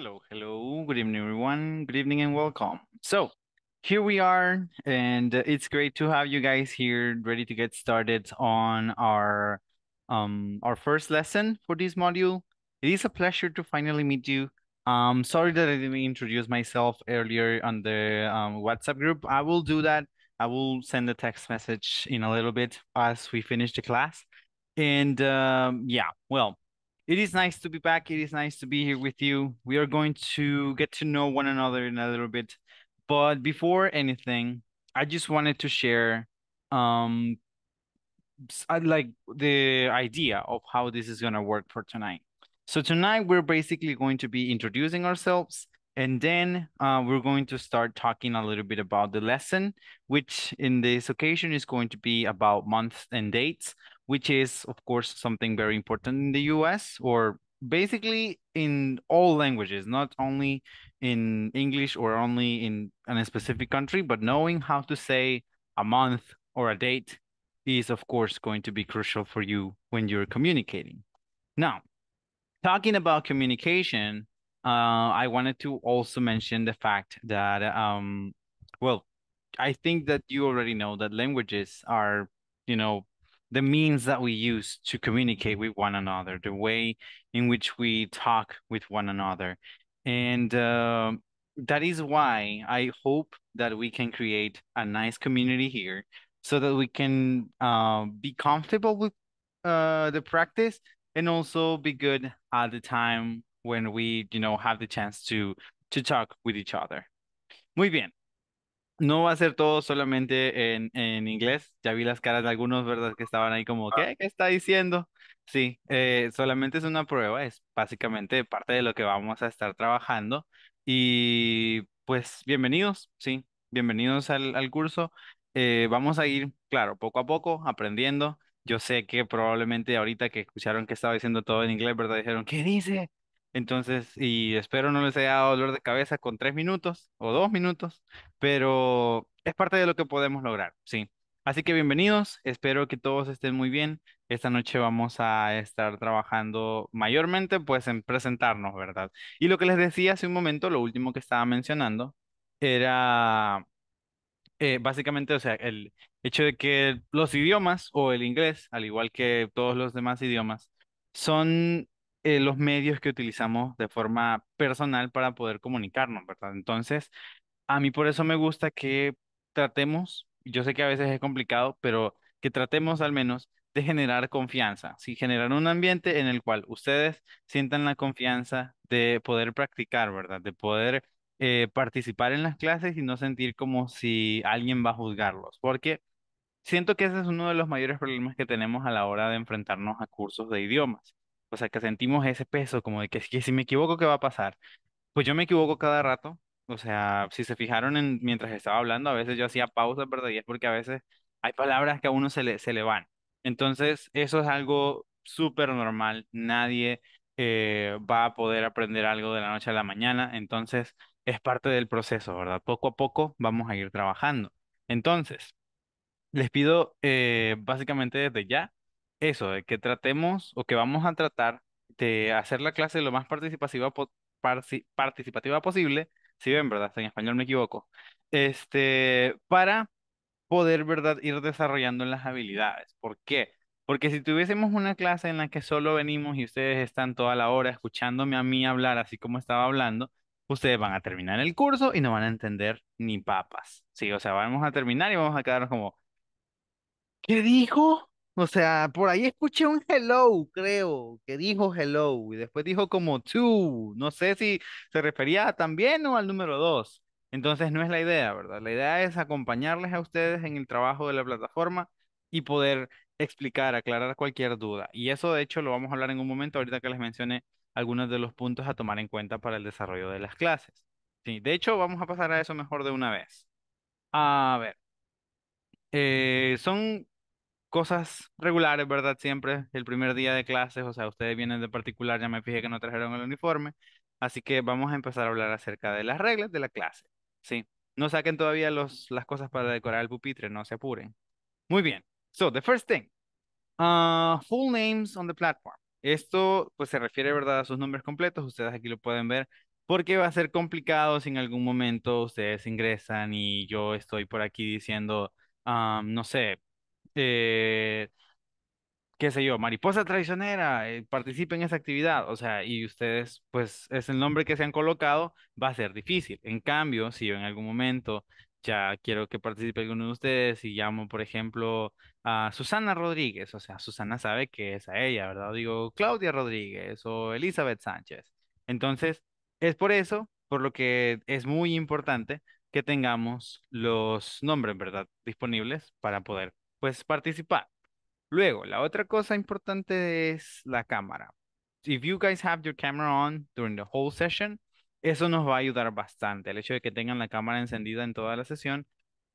Hello, hello. Good evening, everyone. Good evening and welcome. So here we are, and it's great to have you guys here, ready to get started on our um our first lesson for this module. It is a pleasure to finally meet you. Um, sorry that I didn't introduce myself earlier on the um, WhatsApp group. I will do that. I will send a text message in a little bit as we finish the class. And um, yeah, well, it is nice to be back. It is nice to be here with you. We are going to get to know one another in a little bit. But before anything, I just wanted to share um I like the idea of how this is going to work for tonight. So tonight we're basically going to be introducing ourselves and then uh, we're going to start talking a little bit about the lesson, which in this occasion is going to be about months and dates, which is, of course, something very important in the US or basically in all languages, not only in English or only in a specific country, but knowing how to say a month or a date is, of course, going to be crucial for you when you're communicating. Now, talking about communication, uh, I wanted to also mention the fact that, um, well, I think that you already know that languages are, you know, the means that we use to communicate with one another, the way in which we talk with one another. And uh, that is why I hope that we can create a nice community here so that we can uh, be comfortable with uh, the practice and also be good at the time when we, you know, have the chance to to talk with each other. Muy bien. no va a ser todo solamente en, inglés. Ya vi las caras de algunos, ¿verdad? Que estaban ahí como, ah. ¿qué, está diciendo? Sí, eh, solamente es una prueba, es básicamente parte de lo que vamos a estar trabajando. Y pues bienvenidos, sí, bienvenidos al, curso. Eh, vamos a ir, claro, poco a poco, aprendiendo. Yo sé que probablemente ahorita que escucharon que estaba diciendo todo en inglés, ¿verdad? Dijeron, ¿qué dice? Entonces, y espero no les haya dado dolor de cabeza con tres minutos o dos minutos, pero es parte de lo que podemos lograr, sí. Así que bienvenidos, espero que todos estén muy bien. Esta noche vamos a estar trabajando mayormente pues en presentarnos, ¿verdad? Y lo que les decía hace un momento, lo último que estaba mencionando, era eh, básicamente, o sea, el hecho de que los idiomas o el inglés, al igual que todos los demás idiomas, son eh, los medios que utilizamos de forma personal para poder comunicarnos, ¿verdad? Entonces, a mí por eso me gusta que tratemos, yo sé que a veces es complicado, pero que tratemos al menos de generar confianza, Si generar un ambiente en el cual ustedes sientan la confianza de poder practicar, ¿verdad? De poder eh, participar en las clases y no sentir como si alguien va a juzgarlos, porque siento que ese es uno de los mayores problemas que tenemos a la hora de enfrentarnos a cursos de idiomas. O sea, que sentimos ese peso, como de que, si me equivoco, ¿qué va a pasar? Pues yo me equivoco cada rato. O sea, si se fijaron en, mientras estaba hablando, a veces yo hacía pausa, ¿verdad? Y es porque a veces hay palabras que a uno se le, se le van. Entonces, eso es algo súper normal. Nadie eh, va a poder aprender algo de la noche a la mañana. Entonces, es parte del proceso, ¿verdad? Poco a poco vamos a ir trabajando. Entonces, les pido eh, básicamente desde ya eso, de que tratemos o que vamos a tratar de hacer la clase lo más participativa, participativa posible, si bien, ¿verdad? En español me equivoco. Este, para poder, ¿verdad? Ir desarrollando las habilidades. ¿Por qué? Porque si tuviésemos una clase en la que solo venimos y ustedes están toda la hora escuchándome a mí hablar así como estaba hablando, ustedes van a terminar el curso y no van a entender ni papas. Sí, o sea, vamos a terminar y vamos a quedarnos como, ¿qué dijo? O sea, por ahí escuché un hello, creo, que dijo hello y después dijo como two. No sé si se refería también o al número dos. Entonces no es la idea, ¿verdad? La idea es acompañarles a ustedes en el trabajo de la plataforma y poder explicar, aclarar cualquier duda. Y eso de hecho lo vamos a hablar en un momento ahorita que les mencione algunos de los puntos a tomar en cuenta para el desarrollo de las clases. Sí, de hecho vamos a pasar a eso mejor de una vez. A ver. Eh, son cosas regulares, ¿verdad? Siempre, el primer día de clases, o sea, ustedes vienen de particular, ya me fijé que no trajeron el uniforme, así que vamos a empezar a hablar acerca de las reglas de la clase, ¿sí? No saquen todavía los, las cosas para decorar el pupitre, no se apuren. Muy bien, so the first thing, uh, full names on the platform. Esto pues se refiere, ¿verdad? A sus nombres completos, ustedes aquí lo pueden ver porque va a ser complicado si en algún momento ustedes ingresan y yo estoy por aquí diciendo, ah, no sé, este, qué sé yo, mariposa traicionera, participen eh, participe en esa actividad, o sea, y ustedes, pues es el nombre que se han colocado, va a ser difícil. En cambio, si yo en algún momento ya quiero que participe alguno de ustedes y llamo, por ejemplo, a Susana Rodríguez, o sea, Susana sabe que es a ella, ¿verdad? digo, Claudia Rodríguez o Elizabeth Sánchez. Entonces, es por eso, por lo que es muy importante que tengamos los nombres, ¿verdad? Disponibles para poder pues participar. Luego, la otra cosa importante es la cámara. If you guys have your camera on during the whole session, eso nos va a ayudar bastante. El hecho de que tengan la cámara encendida en toda la sesión,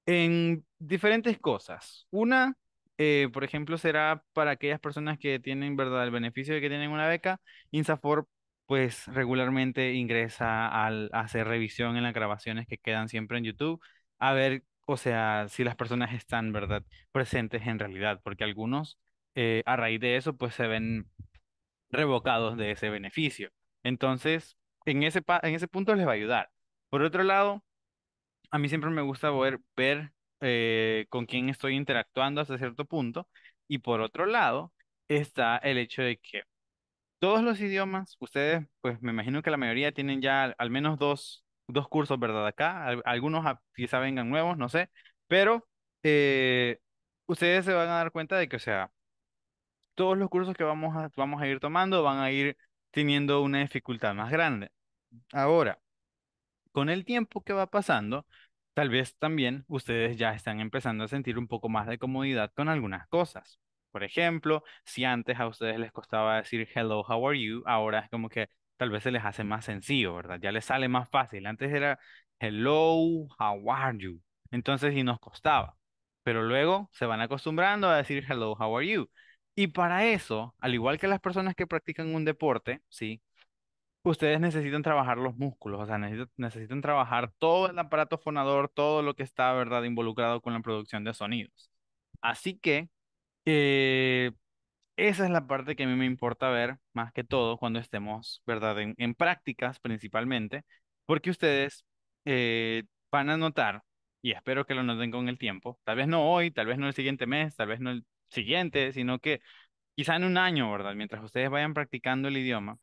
en diferentes cosas. Una, eh, por ejemplo, será para aquellas personas que tienen, ¿verdad?, el beneficio de que tienen una beca. INSAFOR, pues regularmente ingresa al, hacer revisión en las grabaciones que quedan siempre en YouTube, a ver o sea, si las personas están, ¿verdad?, presentes en realidad, porque algunos eh, a raíz de eso, pues se ven revocados de ese beneficio. Entonces, en ese, en ese punto les va a ayudar. Por otro lado, a mí siempre me gusta poder ver eh, con quién estoy interactuando hasta cierto punto. Y por otro lado, está el hecho de que todos los idiomas, ustedes, pues me imagino que la mayoría tienen ya al, al menos dos dos cursos, ¿verdad? Acá, algunos quizá vengan nuevos, no sé, pero eh, ustedes se van a dar cuenta de que, o sea, todos los cursos que vamos vamos a ir tomando van a ir teniendo una dificultad más grande. Ahora, con el tiempo que va pasando, tal vez también ustedes ya están empezando a sentir un poco más de comodidad con algunas cosas. Por ejemplo, si antes a ustedes les costaba decir hello, how are you, ahora es como que tal vez se les hace más sencillo, ¿verdad? Ya les sale más fácil. Antes era hello, how are you? Entonces, y nos costaba. Pero luego se van acostumbrando a decir hello, how are you? Y para eso, al igual que las personas que practican un deporte, ¿sí? Ustedes necesitan trabajar los músculos, o sea, necesitan, trabajar todo el aparato fonador, todo lo que está, ¿verdad?, involucrado con la producción de sonidos. Así que eh, esa es la parte que a mí me importa ver más que todo cuando estemos, ¿verdad? En, prácticas principalmente, porque ustedes eh, van a notar, y espero que lo noten con el tiempo, tal vez no hoy, tal vez no el siguiente mes, tal vez no el siguiente, sino que quizá en un año, ¿verdad? Mientras ustedes vayan practicando el idioma,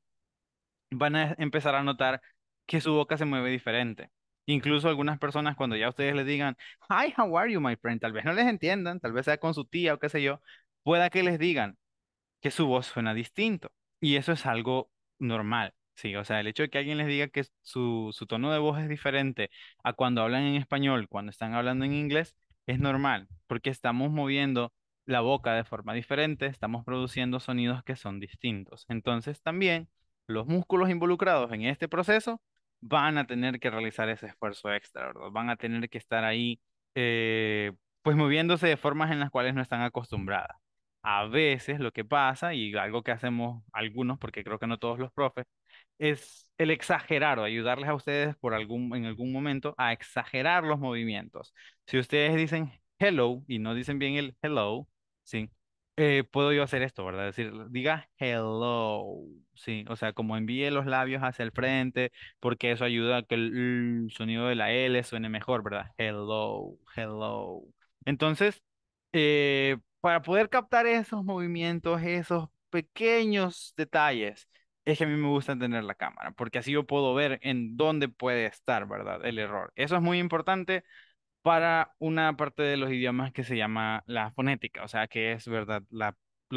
van a empezar a notar que su boca se mueve diferente. Incluso algunas personas cuando ya ustedes les digan, hi, how are you, my friend, tal vez no les entiendan, tal vez sea con su tía o qué sé yo, pueda que les digan, que su voz suena distinto. Y eso es algo normal, ¿sí? O sea, el hecho de que alguien les diga que su, tono de voz es diferente a cuando hablan en español, cuando están hablando en inglés, es normal, porque estamos moviendo la boca de forma diferente, estamos produciendo sonidos que son distintos. Entonces también los músculos involucrados en este proceso van a tener que realizar ese esfuerzo extra, Van a tener que estar ahí, eh, pues moviéndose de formas en las cuales no están acostumbradas a veces lo que pasa, y algo que hacemos algunos, porque creo que no todos los profes, es el exagerar o ayudarles a ustedes por algún, en algún momento a exagerar los movimientos. Si ustedes dicen hello y no dicen bien el hello, ¿sí? Eh, puedo yo hacer esto, ¿verdad? decir, diga hello, ¿sí? O sea, como envíe los labios hacia el frente, porque eso ayuda a que el, el sonido de la L suene mejor, ¿verdad? Hello, hello. Entonces, eh, para poder captar esos movimientos, esos pequeños detalles, es que a mí me gusta tener la cámara, porque así yo puedo ver en dónde puede estar, ¿verdad? El error. Eso es muy importante para una parte de los idiomas que se llama la fonética, o sea, que es, ¿verdad? La,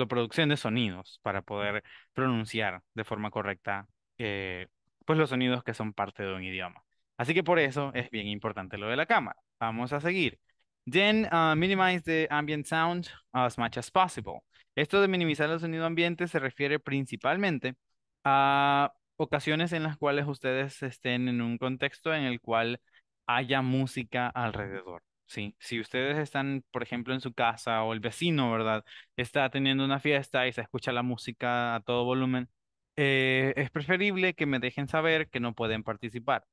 producción de sonidos para poder pronunciar de forma correcta, eh, pues los sonidos que son parte de un idioma. Así que por eso es bien importante lo de la cámara. Vamos a seguir. Then uh, minimize the ambient sound as much as possible. Esto de minimizar el sonido ambiente se refiere principalmente a ocasiones en las cuales ustedes estén en un contexto en el cual haya música alrededor. ¿sí? Si ustedes están, por ejemplo, en su casa o el vecino, ¿verdad? Está teniendo una fiesta y se escucha la música a todo volumen, eh, es preferible que me dejen saber que no pueden participar.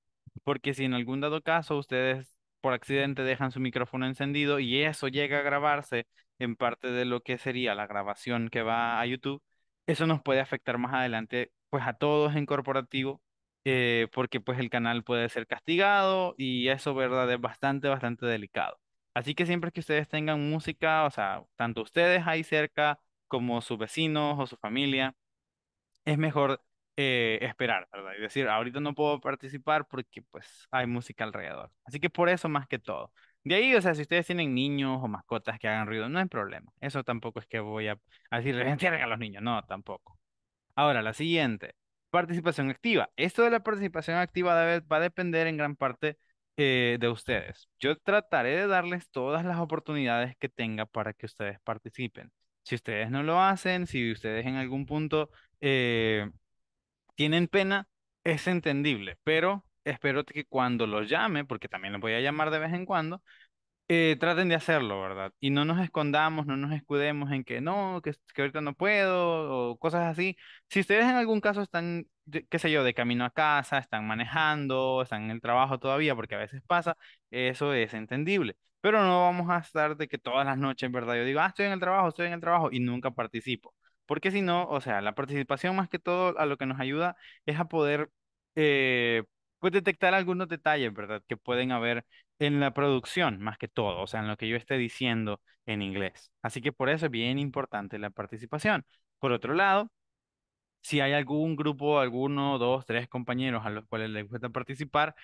Porque si en algún dado caso ustedes por accidente dejan su micrófono encendido y eso llega a grabarse en parte de lo que sería la grabación que va a YouTube, eso nos puede afectar más adelante pues a todos en corporativo, eh, porque pues el canal puede ser castigado y eso, verdad, es bastante, bastante delicado. Así que siempre que ustedes tengan música, o sea, tanto ustedes ahí cerca como sus vecinos o su familia, es mejor eh, esperar, ¿verdad? Y decir, ahorita no puedo participar porque pues hay música alrededor. Así que por eso más que todo. De ahí, o sea, si ustedes tienen niños o mascotas que hagan ruido, no hay problema. Eso tampoco es que voy a, así les encierren a los niños, no, tampoco. Ahora, la siguiente, participación activa. Esto de la participación activa va a depender en gran parte eh, de ustedes. Yo trataré de darles todas las oportunidades que tenga para que ustedes participen. Si ustedes no lo hacen, si ustedes en algún punto eh, tienen pena, es entendible, pero espero que cuando los llame, porque también los voy a llamar de vez en cuando, eh, traten de hacerlo, ¿verdad? Y no nos escondamos, no nos escudemos en que no, que, que, ahorita no puedo, o cosas así. Si ustedes en algún caso están, qué sé yo, de camino a casa, están manejando, están en el trabajo todavía, porque a veces pasa, eso es entendible. Pero no vamos a estar de que todas las noches, ¿verdad? Yo digo, ah, estoy en el trabajo, estoy en el trabajo, y nunca participo. Porque si no, o sea, la participación más que todo a lo que nos ayuda es a poder eh, pues detectar algunos detalles, ¿verdad? Que pueden haber en la producción más que todo, o sea, en lo que yo esté diciendo en inglés. Así que por eso es bien importante la participación. Por otro lado, si hay algún grupo, alguno, dos, tres compañeros a los cuales les gusta participar,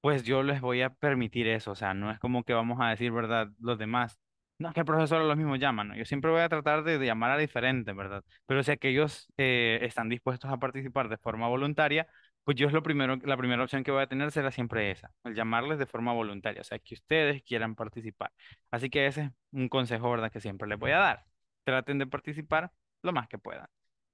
pues yo les voy a permitir eso. O sea, no es como que vamos a decir, ¿verdad? Los demás, no que el profesor los mismos llaman, ¿no? Yo siempre voy a tratar de, llamar a diferente, ¿verdad? Pero si aquellos eh, están dispuestos a participar de forma voluntaria, pues yo es lo primero, la primera opción que voy a tener será siempre esa, el llamarles de forma voluntaria, o sea, que ustedes quieran participar. Así que ese es un consejo, ¿verdad? Que siempre les voy a dar. Traten de participar lo más que puedan.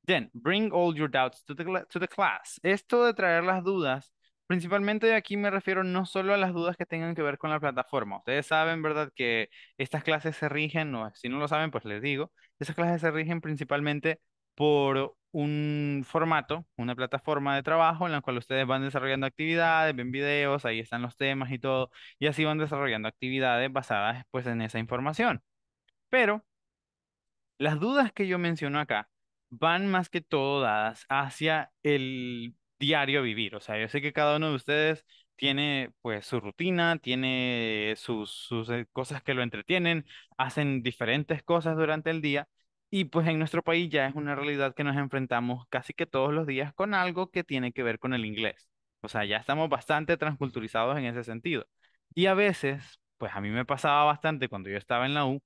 Then, bring all your doubts to the, to the class. Esto de traer las dudas Principalmente aquí me refiero no solo a las dudas que tengan que ver con la plataforma. Ustedes saben, ¿verdad?, que estas clases se rigen, no, si no lo saben, pues les digo, esas clases se rigen principalmente por un formato, una plataforma de trabajo en la cual ustedes van desarrollando actividades, ven videos, ahí están los temas y todo, y así van desarrollando actividades basadas pues en esa información. Pero las dudas que yo menciono acá van más que todo dadas hacia el diario vivir. O sea, yo sé que cada uno de ustedes tiene pues su rutina, tiene sus, sus eh, cosas que lo entretienen, hacen diferentes cosas durante el día. Y pues en nuestro país ya es una realidad que nos enfrentamos casi que todos los días con algo que tiene que ver con el inglés. O sea, ya estamos bastante transculturizados en ese sentido. Y a veces, pues a mí me pasaba bastante cuando yo estaba en la U,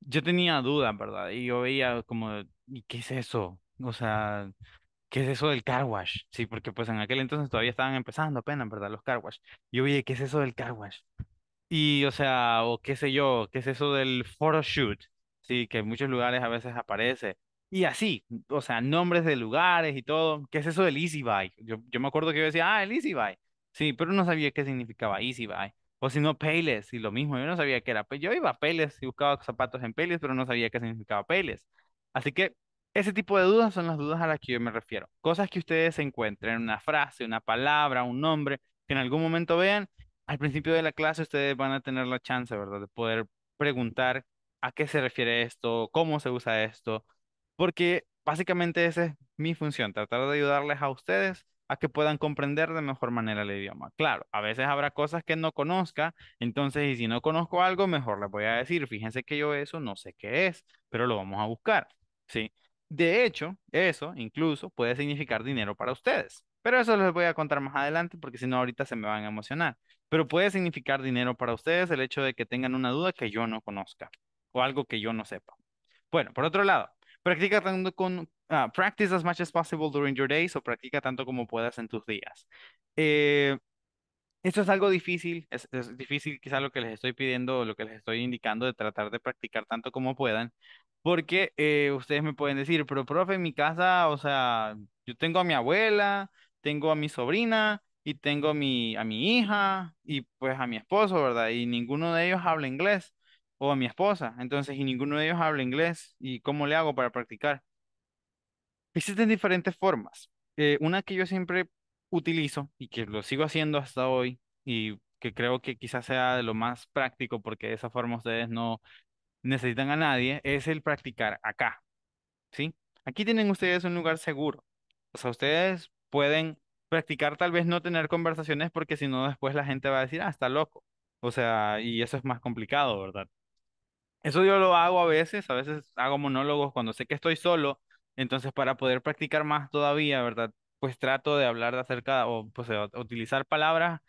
yo tenía dudas, ¿verdad? Y yo veía como, ¿y qué es eso? O sea, ¿qué es eso del car Sí, porque pues en aquel entonces todavía estaban empezando apenas, ¿verdad? Los car wash. Yo, oye, ¿qué es eso del car Y, o sea, o qué sé yo, ¿qué es eso del photoshoot? Sí, que en muchos lugares a veces aparece. Y así, o sea, nombres de lugares y todo. ¿Qué es eso del Easy Buy? Yo, yo me acuerdo que yo decía, ah, el Easy Buy. Sí, pero no sabía qué significaba Easy Buy. O si no, Payless, y lo mismo, yo no sabía qué era. Pues, yo iba a Payless y buscaba zapatos en Payless, pero no sabía qué significaba Payless. Así que ese tipo de dudas son las dudas a las que yo me refiero. Cosas que ustedes encuentren, una frase, una palabra, un nombre, que en algún momento vean. Al principio de la clase ustedes van a tener la chance, ¿verdad?, de poder preguntar a qué se refiere esto, cómo se usa esto, porque básicamente esa es mi función, tratar de ayudarles a ustedes a que puedan comprender de mejor manera el idioma. Claro, a veces habrá cosas que no conozca, entonces, y si no conozco algo, mejor les voy a decir, fíjense que yo eso no sé qué es, pero lo vamos a buscar, ¿sí? De hecho, eso incluso puede significar dinero para ustedes. Pero eso les voy a contar más adelante porque si no ahorita se me van a emocionar. Pero puede significar dinero para ustedes el hecho de que tengan una duda que yo no conozca o algo que yo no sepa. Bueno, por otro lado, practica tanto con ah, practice as much as possible during your days o practica tanto como puedas en tus días. Eh, esto es algo difícil, es, es difícil quizás lo que les estoy pidiendo, lo que les estoy indicando de tratar de practicar tanto como puedan, porque eh, ustedes me pueden decir, pero profe, en mi casa, o sea, yo tengo a mi abuela, tengo a mi sobrina y tengo a mi, a mi hija y pues a mi esposo, ¿verdad? Y ninguno de ellos habla inglés o a mi esposa, entonces, y ninguno de ellos habla inglés y cómo le hago para practicar. Existen diferentes formas. Eh, una que yo siempre utilizo y que lo sigo haciendo hasta hoy y que creo que quizás sea de lo más práctico porque de esa forma ustedes no necesitan a nadie, es el practicar acá. ¿Sí? Aquí tienen ustedes un lugar seguro. O sea, ustedes pueden practicar tal vez no tener conversaciones porque si no después la gente va a decir, ah, está loco. O sea, y eso es más complicado, ¿verdad? Eso yo lo hago a veces, a veces hago monólogos cuando sé que estoy solo, entonces para poder practicar más todavía, ¿verdad? pues trato de hablar de acerca o pues, utilizar palabras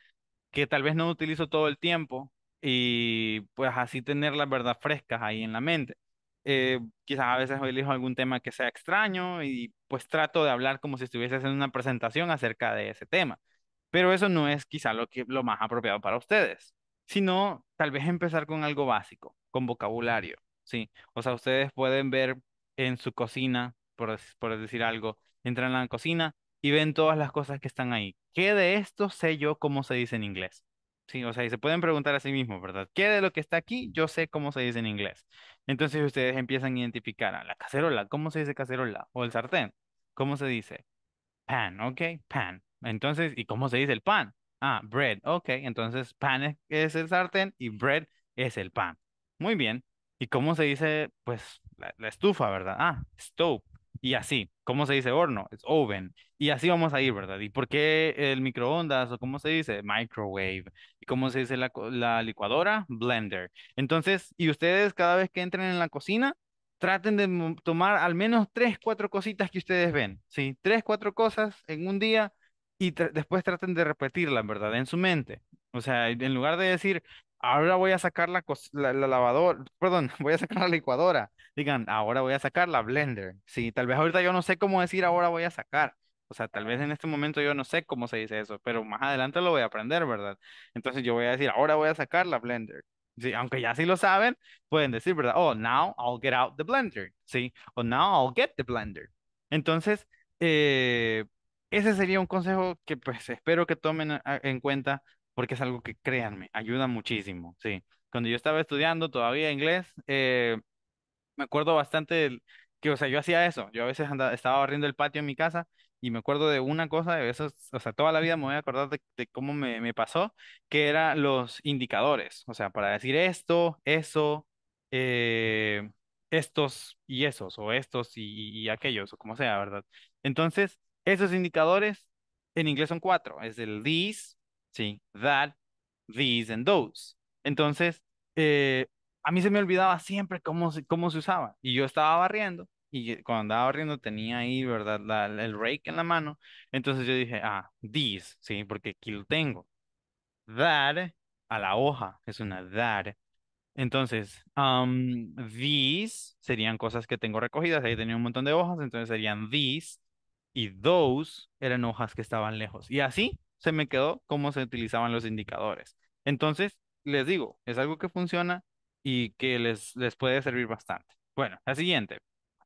que tal vez no utilizo todo el tiempo y pues así tener las verdad frescas ahí en la mente. Eh, quizás a veces elijo algún tema que sea extraño y pues trato de hablar como si estuviese haciendo una presentación acerca de ese tema. Pero eso no es quizá lo, que, lo más apropiado para ustedes, sino tal vez empezar con algo básico, con vocabulario, ¿sí? O sea, ustedes pueden ver en su cocina, por, por decir algo, entran a la cocina, y ven todas las cosas que están ahí. ¿Qué de esto sé yo cómo se dice en inglés? Sí, o sea, y se pueden preguntar a sí mismos, ¿verdad? ¿Qué de lo que está aquí yo sé cómo se dice en inglés? Entonces ustedes empiezan a identificar a la cacerola, ¿cómo se dice cacerola? O el sartén, ¿cómo se dice? Pan, ¿ok? Pan. Entonces, ¿y cómo se dice el pan? Ah, bread, ok. Entonces, pan es, el sartén y bread es el pan. Muy bien. ¿Y cómo se dice, pues, la, la estufa, verdad? Ah, stove. Y así, ¿cómo se dice horno? Es oven. Y así vamos a ir, ¿verdad? ¿Y por qué el microondas o cómo se dice? Microwave. ¿Y cómo se dice la, la licuadora? Blender. Entonces, y ustedes cada vez que entren en la cocina, traten de tomar al menos tres, cuatro cositas que ustedes ven, ¿sí? Tres, cuatro cosas en un día y después traten de repetirlas, ¿verdad? En su mente. O sea, en lugar de decir, ahora voy a sacar la, la, lavadora, perdón, voy a sacar la licuadora. Digan, ahora voy a sacar la blender. Sí, tal vez ahorita yo no sé cómo decir ahora voy a sacar. O sea, tal vez en este momento yo no sé cómo se dice eso, pero más adelante lo voy a aprender, ¿verdad? Entonces yo voy a decir, ahora voy a sacar la blender. Sí, aunque ya sí lo saben, pueden decir, ¿verdad? Oh, now I'll get out the blender. Sí, o oh, now I'll get the blender. Entonces, eh, ese sería un consejo que pues espero que tomen ah, en cuenta porque es algo que créanme, ayuda muchísimo, sí. Cuando yo estaba estudiando todavía inglés, eh, me acuerdo bastante que, o sea, yo hacía eso, yo a veces andaba, estaba barriendo el patio en mi casa y me acuerdo de una cosa, de eso, o sea, toda la vida me voy a acordar de, cómo me, pasó, que eran los indicadores, o sea, para decir esto, eso, eh, estos y esos, o estos y, aquellos, o como sea, ¿verdad? Entonces, esos indicadores en inglés son cuatro, es el these, ¿sí? That, these and those. Entonces, eh, a mí se me olvidaba siempre cómo se, cómo se usaba. Y yo estaba barriendo y cuando andaba barriendo tenía ahí, ¿verdad? el rake en la mano. Entonces yo dije, ah, these, ¿sí? Porque aquí lo tengo. That a la hoja es una that. Entonces, um, these serían cosas que tengo recogidas. Ahí tenía un montón de hojas, entonces serían these. Y those eran hojas que estaban lejos. Y así se me quedó cómo se utilizaban los indicadores. Entonces, les digo, es algo que funciona y que les, les puede servir bastante. Bueno, la siguiente.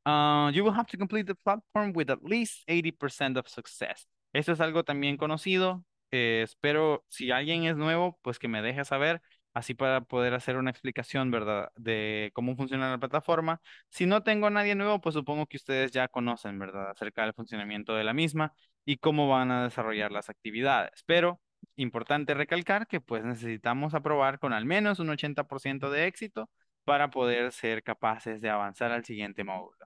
Ah, you will have to complete the platform with at least 80% of success. Esto es algo también conocido. Eh, espero, si alguien es nuevo, pues que me deje saber, así para poder hacer una explicación, ¿verdad?, de cómo funciona la plataforma. Si no tengo a nadie nuevo, pues supongo que ustedes ya conocen, ¿verdad?, acerca del funcionamiento de la misma y cómo van a desarrollar las actividades. Pero importante recalcar que pues necesitamos aprobar con al menos un 80% de éxito para poder ser capaces de avanzar al siguiente módulo.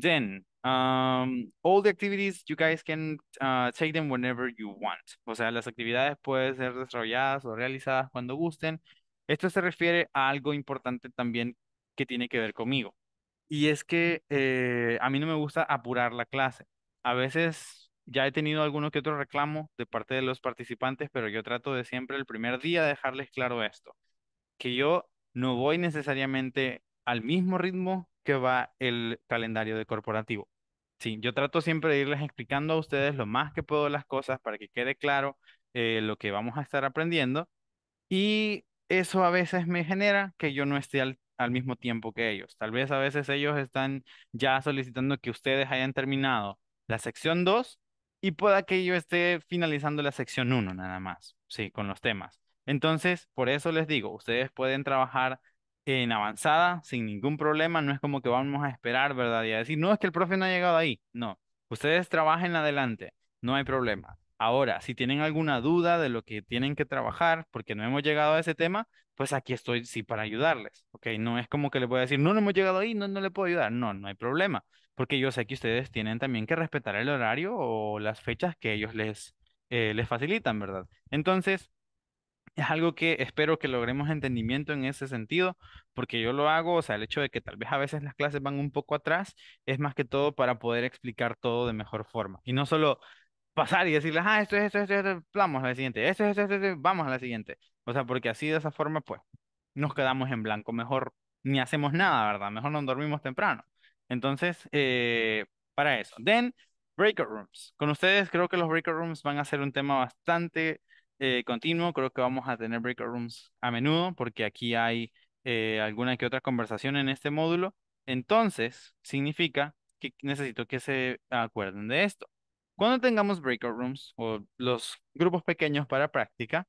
Then, um, all the activities you guys can uh, take them whenever you want. O sea, las actividades pueden ser desarrolladas o realizadas cuando gusten. Esto se refiere a algo importante también que tiene que ver conmigo. Y es que eh, a mí no me gusta apurar la clase. A veces ya he tenido alguno que otro reclamo de parte de los participantes, pero yo trato de siempre el primer día dejarles claro esto, que yo no voy necesariamente al mismo ritmo que va el calendario de corporativo. Sí, yo trato siempre de irles explicando a ustedes lo más que puedo las cosas para que quede claro eh, lo que vamos a estar aprendiendo y eso a veces me genera que yo no esté al, al, mismo tiempo que ellos. Tal vez a veces ellos están ya solicitando que ustedes hayan terminado la sección 2 y pueda que yo esté finalizando la sección 1 nada más, sí, con los temas. Entonces, por eso les digo, ustedes pueden trabajar en avanzada sin ningún problema, no es como que vamos a esperar, ¿verdad? Y a decir, no, es que el profe no ha llegado ahí. No, ustedes trabajen adelante, no hay problema. Ahora, si tienen alguna duda de lo que tienen que trabajar, porque no hemos llegado a ese tema, pues aquí estoy sí para ayudarles, ¿ok? No es como que les voy a decir, no, no hemos llegado ahí, no, no le puedo ayudar. No, no hay problema porque yo sé que ustedes tienen también que respetar el horario o las fechas que ellos les, eh, les facilitan, ¿verdad? Entonces, es algo que espero que logremos entendimiento en ese sentido, porque yo lo hago, o sea, el hecho de que tal vez a veces las clases van un poco atrás, es más que todo para poder explicar todo de mejor forma. Y no solo pasar y decirles, ah, esto es, esto es, esto vamos a la siguiente, esto es, esto es, vamos a la siguiente. O sea, porque así de esa forma, pues, nos quedamos en blanco, mejor ni hacemos nada, ¿verdad? Mejor nos dormimos temprano. Entonces, eh, para eso. Then, breakout rooms. Con ustedes creo que los breakout rooms van a ser un tema bastante eh, continuo. Creo que vamos a tener breakout rooms a menudo porque aquí hay eh, alguna que otra conversación en este módulo. Entonces, significa que necesito que se acuerden de esto. Cuando tengamos breakout rooms o los grupos pequeños para práctica,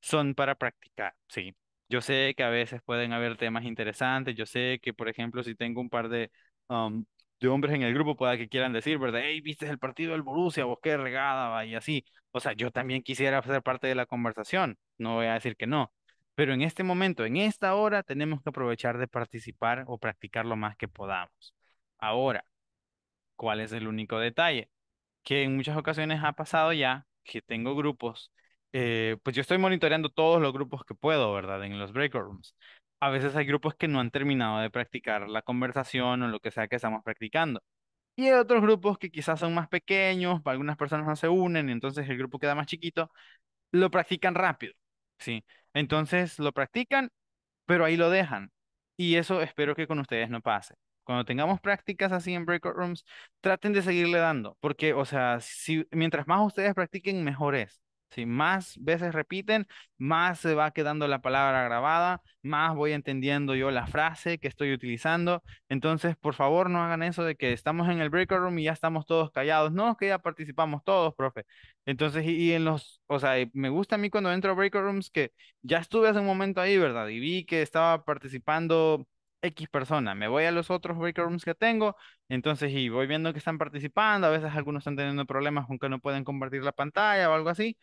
son para practicar, sí. Yo sé que a veces pueden haber temas interesantes, yo sé que, por ejemplo, si tengo un par de Um, de hombres en el grupo pueda que quieran decir, ¿verdad? Hey, viste el partido del Borussia, vos qué regada, va, y así. O sea, yo también quisiera ser parte de la conversación, no voy a decir que no. Pero en este momento, en esta hora, tenemos que aprovechar de participar o practicar lo más que podamos. Ahora, ¿cuál es el único detalle? Que en muchas ocasiones ha pasado ya que tengo grupos, eh, pues yo estoy monitoreando todos los grupos que puedo, ¿verdad? En los break rooms a veces hay grupos que no han terminado de practicar la conversación o lo que sea que estamos practicando. Y hay otros grupos que quizás son más pequeños, algunas personas no se unen, y entonces el grupo queda más chiquito, lo practican rápido, ¿sí? Entonces lo practican, pero ahí lo dejan. Y eso espero que con ustedes no pase. Cuando tengamos prácticas así en breakout rooms, traten de seguirle dando, porque, o sea, si, mientras más ustedes practiquen, mejor es. Si más veces repiten, más se va quedando la palabra grabada, más voy entendiendo yo la frase que estoy utilizando. Entonces, por favor, no hagan eso de que estamos en el breaker room y ya estamos todos callados. No, que ya participamos todos, profe. Entonces, y, en los, o sea, me gusta a mí cuando entro a breaker rooms que ya estuve hace un momento ahí, ¿verdad? Y vi que estaba participando X persona, me voy a los otros breaker rooms que tengo, entonces y voy viendo que están participando, a veces algunos están teniendo problemas con que no pueden compartir la pantalla o algo así,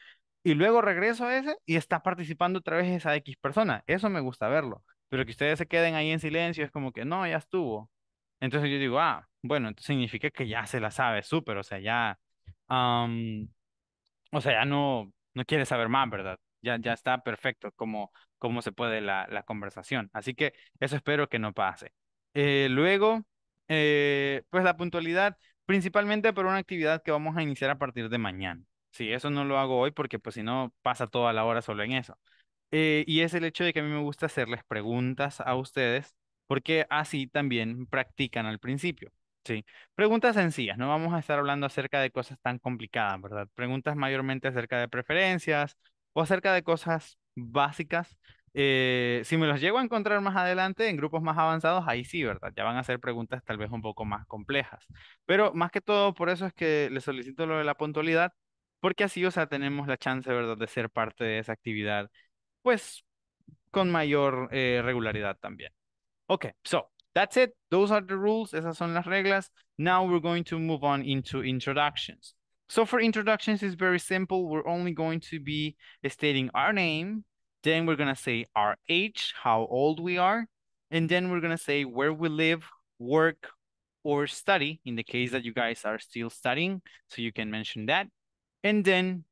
y luego regreso a ese y está participando otra vez esa X persona. Eso me gusta verlo. Pero que ustedes se queden ahí en silencio es como que no, ya estuvo. Entonces yo digo, ah, bueno, significa que ya se la sabe súper, o sea, ya, o sea, ya no, no quiere saber más, ¿verdad? Ya, ya está perfecto como, cómo se puede la, la conversación. Así que eso espero que no pase. Eh, luego, eh, pues la puntualidad, principalmente por una actividad que vamos a iniciar a partir de mañana. Sí, eso no lo hago hoy porque pues si no pasa toda la hora solo en eso. Eh, y es el hecho de que a mí me gusta hacerles preguntas a ustedes porque así también practican al principio. Sí, preguntas sencillas, no vamos a estar hablando acerca de cosas tan complicadas, ¿verdad? Preguntas mayormente acerca de preferencias o acerca de cosas básicas. Eh, si me los llego a encontrar más adelante en grupos más avanzados, ahí sí, ¿verdad? Ya van a ser preguntas tal vez un poco más complejas. Pero más que todo, por eso es que les solicito lo de la puntualidad, porque así, o sea, tenemos la chance, ¿verdad?, de ser parte de esa actividad, pues con mayor eh, regularidad también. Ok, so that's it. Those are the rules. Esas son las reglas. Now we're going to move on into introductions. So for introductions, it's very simple. We're only going to be stating our name. Then we're going to say our age, how old we are. And then we're going to say where we live, work, or study in the case that you guys are still studying. So you can mention that. And then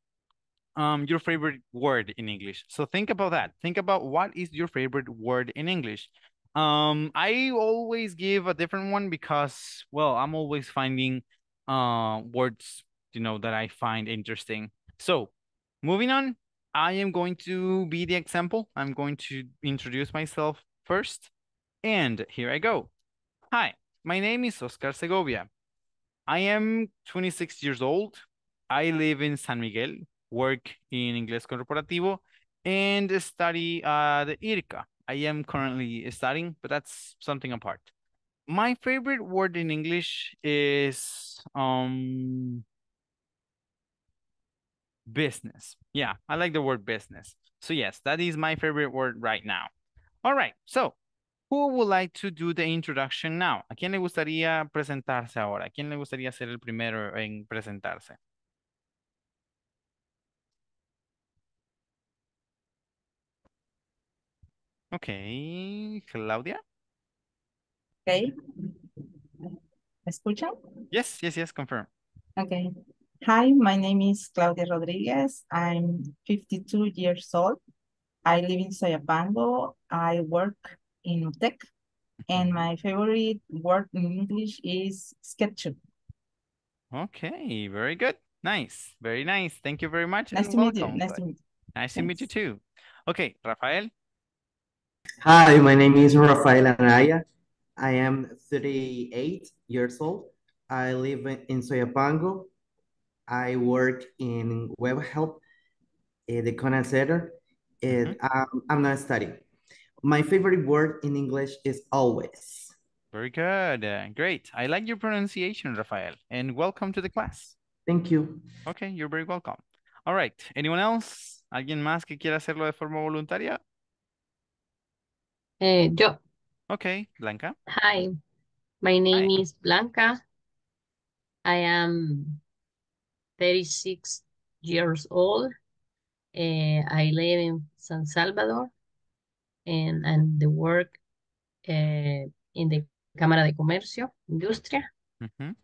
um, your favorite word in English. So think about that. Think about what is your favorite word in English. Um, I always give a different one because, well, I'm always finding uh, words, you know, that I find interesting. So moving on, I am going to be the example. I'm going to introduce myself first. And here I go. Hi, my name is Oscar Segovia. I am 26 years old. I live in San Miguel, work in Inglés Corporativo, and study uh, the IRCA. I am currently studying, but that's something apart. My favorite word in English is um, business. Yeah, I like the word business. So yes, that is my favorite word right now. All right, so who would like to do the introduction now? ¿A quién le gustaría presentarse ahora? ¿A quién le gustaría ser el primero en presentarse? Okay, Claudia. Okay. ¿Me escuchan? Yes, yes, yes, confirm. Okay. Hi, my name is Claudia Rodriguez. I'm 52 years old. I live in Soyapango. I work in tech. And my favorite word in English is SketchUp. Okay, very good. Nice, very nice. Thank you very much. Nice to welcome. meet you. Nice to meet you. Nice Thanks. to meet you too. Okay, Rafael, Hi, my name is Rafael Anaya. I am 38 years old. I live in Soyapango. I work in web help at eh, the Conan Center. And eh, mm -hmm. Um, I'm not studying. My favorite word in English is always. Very good. Uh, great. I like your pronunciation, Rafael. And welcome to the class. Thank you. Okay, you're very welcome. All right. Anyone else? ¿Alguien más que quiera hacerlo de forma voluntaria? Eh, yo. Okay, Blanca. Hi, my name Hi. is Blanca. I am 36 years old. Uh, I live in San Salvador and, and the work uh, in the Cámara de Comercio, Industria. Mm -hmm.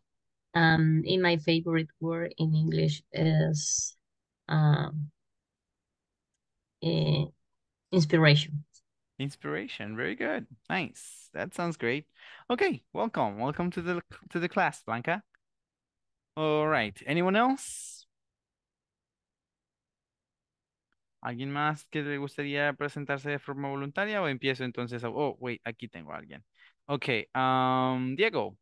Um, in my favorite word in English is um, uh, inspiration. Inspiration. Very good. Nice. That sounds great. Okay, welcome. Welcome to the to the class, Blanca. All right. Anyone else? ¿Alguien más que le gustaría presentarse de forma voluntaria o empiezo entonces? A... Oh, wait, aquí tengo a alguien. Okay, um, Diego.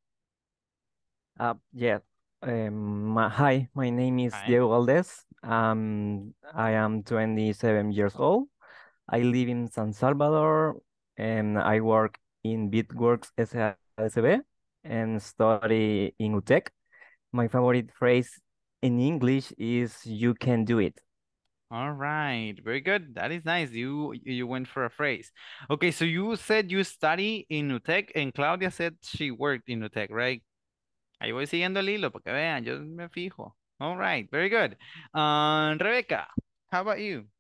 Uh, yeah. Um, hi, my name is hi. Diego Valdez. Um, I am 27 years old. I live in San Salvador and I work in Bitworks SASB and study in UTEC. My favorite phrase in English is you can do it. All right, very good. That is nice. You you went for a phrase. Okay, so you said you study in UTEC and Claudia said she worked in UTEC, right? Ahí voy siguiendo el hilo para que vean, yo me fijo. All right, very good. Uh, Rebecca, how about you?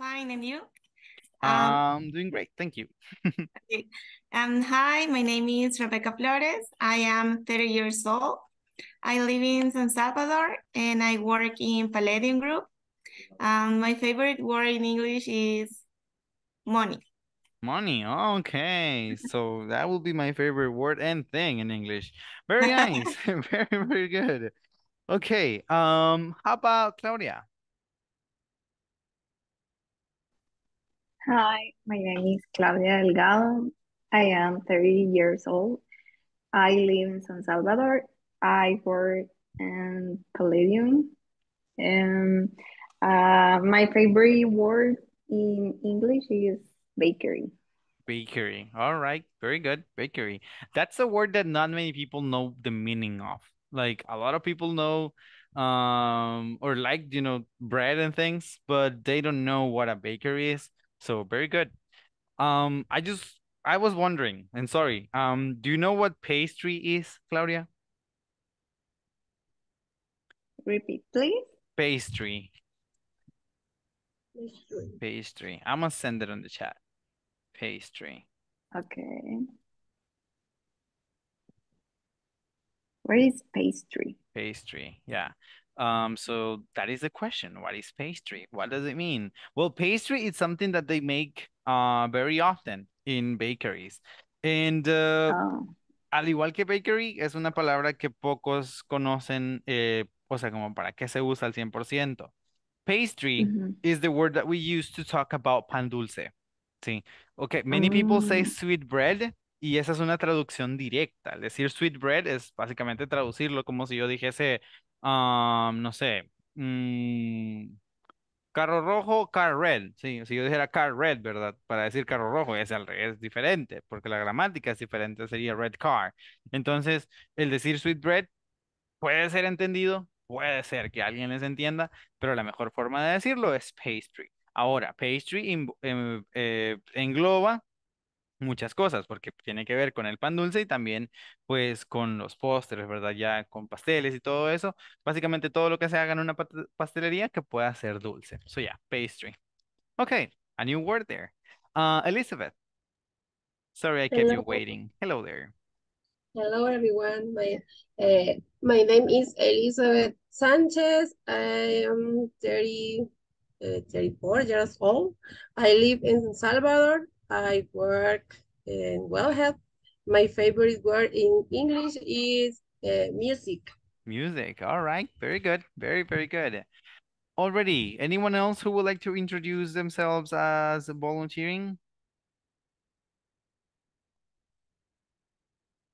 Fine, and you? Um, I'm doing great, thank you. okay. um, hi, my name is Rebecca Flores. I am 30 years old. I live in San Salvador and I work in Palladium Group. Um, my favorite word in English is money. Money, oh, okay. so that will be my favorite word and thing in English. Very nice, very, very good. Okay, um, how about Claudia? Hi, my name is Claudia Delgado. I am 30 years old. I live in San Salvador. I work in Palladium. and um, uh, my favorite word in English is bakery. Bakery. All right. Very good. Bakery. That's a word that not many people know the meaning of. Like a lot of people know um or like you know bread and things but they don't know what a bakery is so very good. Um, I just I was wondering, and sorry. Um, do you know what pastry is, Claudia? Repeat, please. Pastry. Pastry. Pastry. I'm gonna send it on the chat. Pastry. Okay. Where is pastry? Pastry, yeah. Um, so that is the question. What is pastry? What does it mean? Well, pastry is something that they make uh, very often in bakeries. And uh, ah. al igual que bakery, es una palabra que pocos conocen, eh, o sea, como para qué se usa al 100%. Pastry is the word that we use to talk about pan dulce. Sí. Okay, many people say mm. sweet bread, y esa es una traducción directa. decir sweet bread es básicamente traducirlo como si yo dijese no sé, mm, carro rojo, car red. Sí, si yo dijera car red, ¿verdad? Para decir carro rojo es, es diferente, porque la gramática es diferente, sería red car. Entonces, el decir sweet bread puede ser entendido, puede ser que alguien les entienda, pero la mejor forma de decirlo es pastry. Ahora, pastry em, eh, engloba muchas cosas, porque tiene que ver con el pan dulce y también pues con los postres, ¿verdad? Ya con pasteles y todo eso. Básicamente todo lo que se haga en una pastelería que pueda ser dulce. So yeah, pastry. Okay, a new word there. Ah, Elizabeth. Sorry I kept you waiting. Hello there. Hello everyone. My eh, name is Elizabeth Sanchez. I am 34 eh, years old. I live in Salvador. I work in well help. My favorite word in English is uh, music. Music. All right. Very good. Very, very good. Already, anyone else who would like to introduce themselves as volunteering?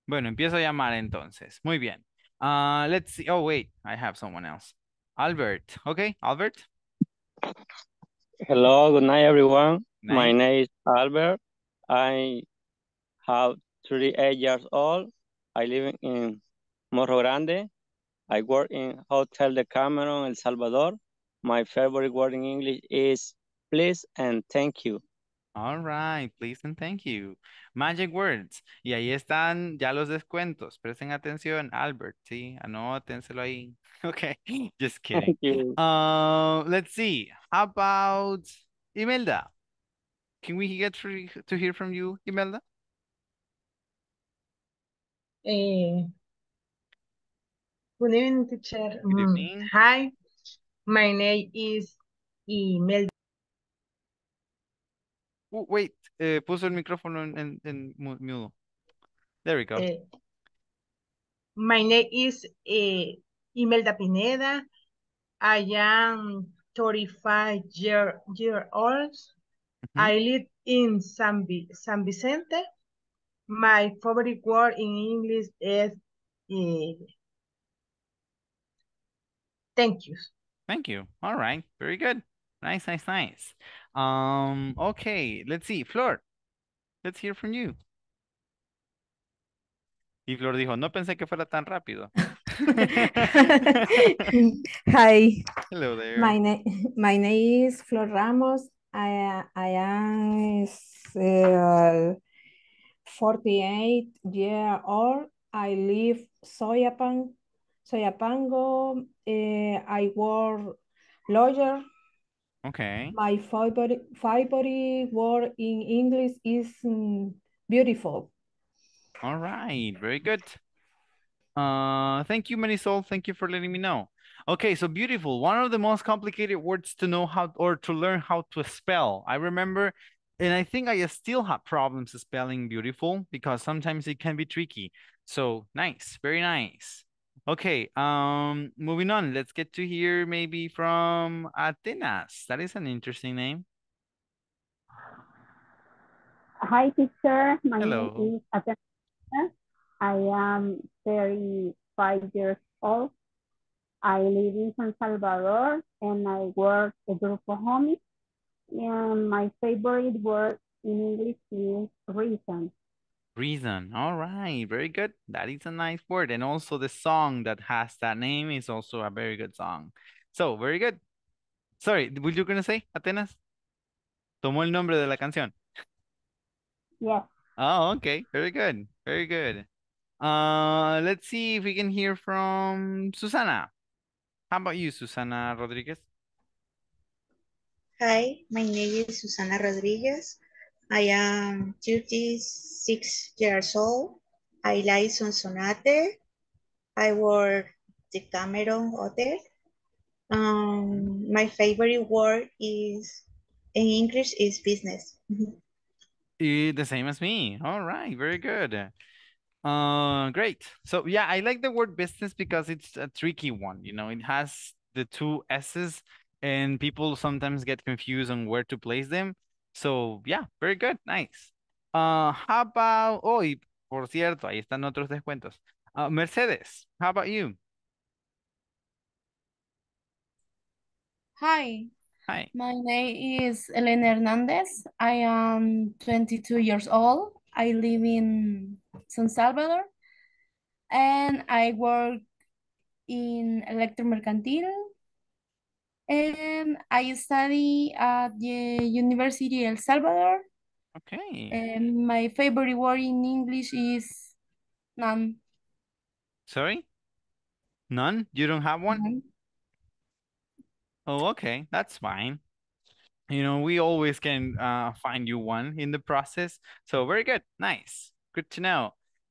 Bueno, empiezo a llamar entonces. Muy bien. Uh, let's see. Oh, wait. I have someone else. Albert. Okay, Albert. Hello. Good night, everyone. Nice. My name is Albert. I have 38 years old. I live in Morro Grande. I work in Hotel de Cameron, El Salvador. My favorite word in English is please and thank you. All right, please and thank you. Magic words. Y ahí están ya los descuentos. Presten atención, Albert, sí, anótenselo ahí. Okay, just kidding. Thank you. Um, let's see. How about Imelda? can we get to, to hear from you, Imelda? Hey, eh, good evening, teacher. Good mm, evening. Hi, my name is Imelda. Oh, wait, eh, put the microphone en, en, en mudo. There we go. Uh, my name is uh, Imelda Pineda. I am 35 year, year old. I live in San, Vicente. My favorite word in English is eh, thank you. Thank you. All right. Very good. Nice, nice, nice. Um, okay, let's see. Flor, let's hear from you. Y Flor dijo, no pensé que fuera tan rápido. Hi. Hello there. my name is Flor Ramos. I, I am uh, 48 year old. I live Soyapan, Soyapango. Uh, I work lawyer. Okay. My favorite, favorite word in English is um, beautiful. All right, very good. Uh, thank you, Marisol. Thank you for letting me know. Okay, so beautiful. One of the most complicated words to know how or to learn how to spell. I remember, and I think I still have problems spelling beautiful because sometimes it can be tricky. So nice, very nice. Okay, um, moving on. Let's get to hear maybe from Atenas. That is an interesting name. Hi, teacher. My Hello. name is Atenas. I am 35 years old I live in San Salvador and I work at Grupo Homies. And my favorite word in English is reason. Reason. All right. Very good. That is a nice word. And also the song that has that name is also a very good song. So, very good. Sorry, were you going to say, Atenas? Tomó el nombre de la canción. Yeah. Oh, okay. Very good. Very good. Uh, let's see if we can hear from Susana. How about you, Susana Rodriguez? Hi, my name is Susana Rodriguez. I am 36 years old. I live in Sonate. I work the Cameron Hotel. Um, my favorite word is, in English, is business. the same as me. All right, very good. Uh, great. So yeah, I like the word business because it's a tricky one. You know, it has the two S's, and people sometimes get confused on where to place them. So yeah, very good, nice. Uh, how about oh, y por cierto, ahí están otros descuentos. Uh, Mercedes, how about you? Hi. Hi. My name is Elena Hernandez. I am 22 years old. I live in San Salvador. And I work in electromercantil. And I study at the University El Salvador. Okay. And my favorite word in English is none. Sorry? None? You don't have one? None. Oh, okay. That's fine. You know, we always can uh, find you one in the process. So very good. Nice. Good to know.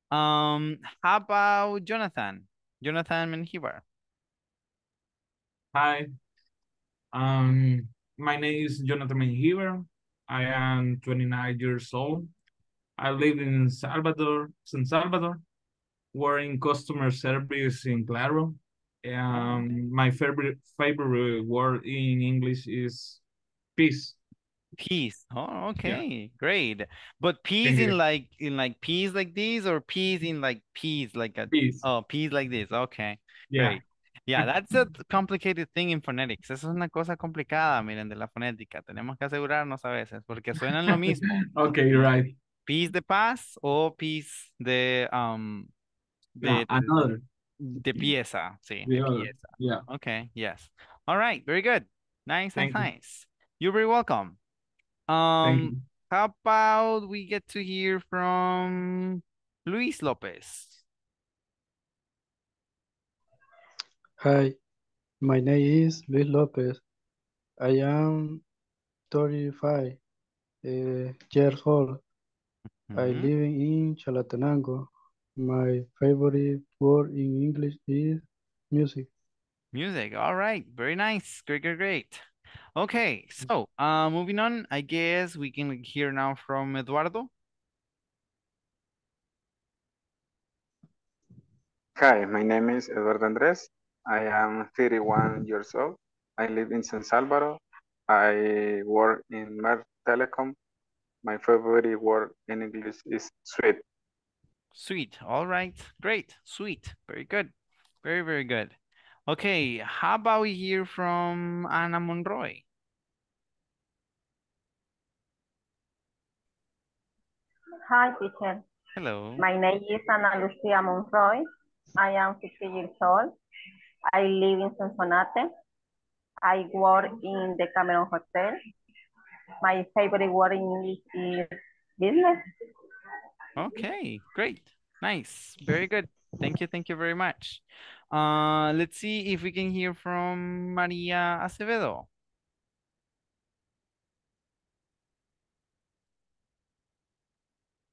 Um, how about Jonathan? Jonathan Menjivar. Hi. Um, my name is Jonathan Menjivar. I am 29 years old. I live in Salvador, San Salvador, where in customer service in Claro. Um, my favorite favorite word in English is peace. Peace. Oh, okay, yeah. great. But peas in like in like peas like these, or peas in like peas like a peace. oh peas like this. Okay, yeah. Great. Yeah, that's a complicated thing in phonetics. Eso es una cosa complicada, miren, de la fonética. Tenemos que asegurarnos a veces porque suenan lo mismo. okay, right. Peas de paz o peas de um de, yeah, another de pieza, sí, de pieza. Yeah. Okay, yes. All right, very good. Nice, Thank nice, you. nice. You're very welcome. Um, how about we get to hear from Luis Lopez? Hi, my name is Luis Lopez. I am 35 uh, years old. Mm -hmm. I mm-hmm. live in Chalatenango. My favorite word in English is music. Music, all right, very nice, great, great, great. Okay, mm. so uh, moving on, I guess we can hear now from Eduardo. Hi, my name is Eduardo Andres. I am 31 years old. I live in San Salvador. I work in Mer Telecom. My favorite word in English is sweet. Sweet. All right. Great. Sweet. Very good. Very, very good. Okay, how about we hear from Anna Monroy? Hi, teacher. Hello. My name is Ana Lucia Monroy. I am 50 years old. I live in Sonsonate. I work in the Cameron Hotel. My favorite word in English is business. Okay, great. Nice. Very good. Thank you, thank you very much. Uh, let's see if we can hear from Maria Acevedo.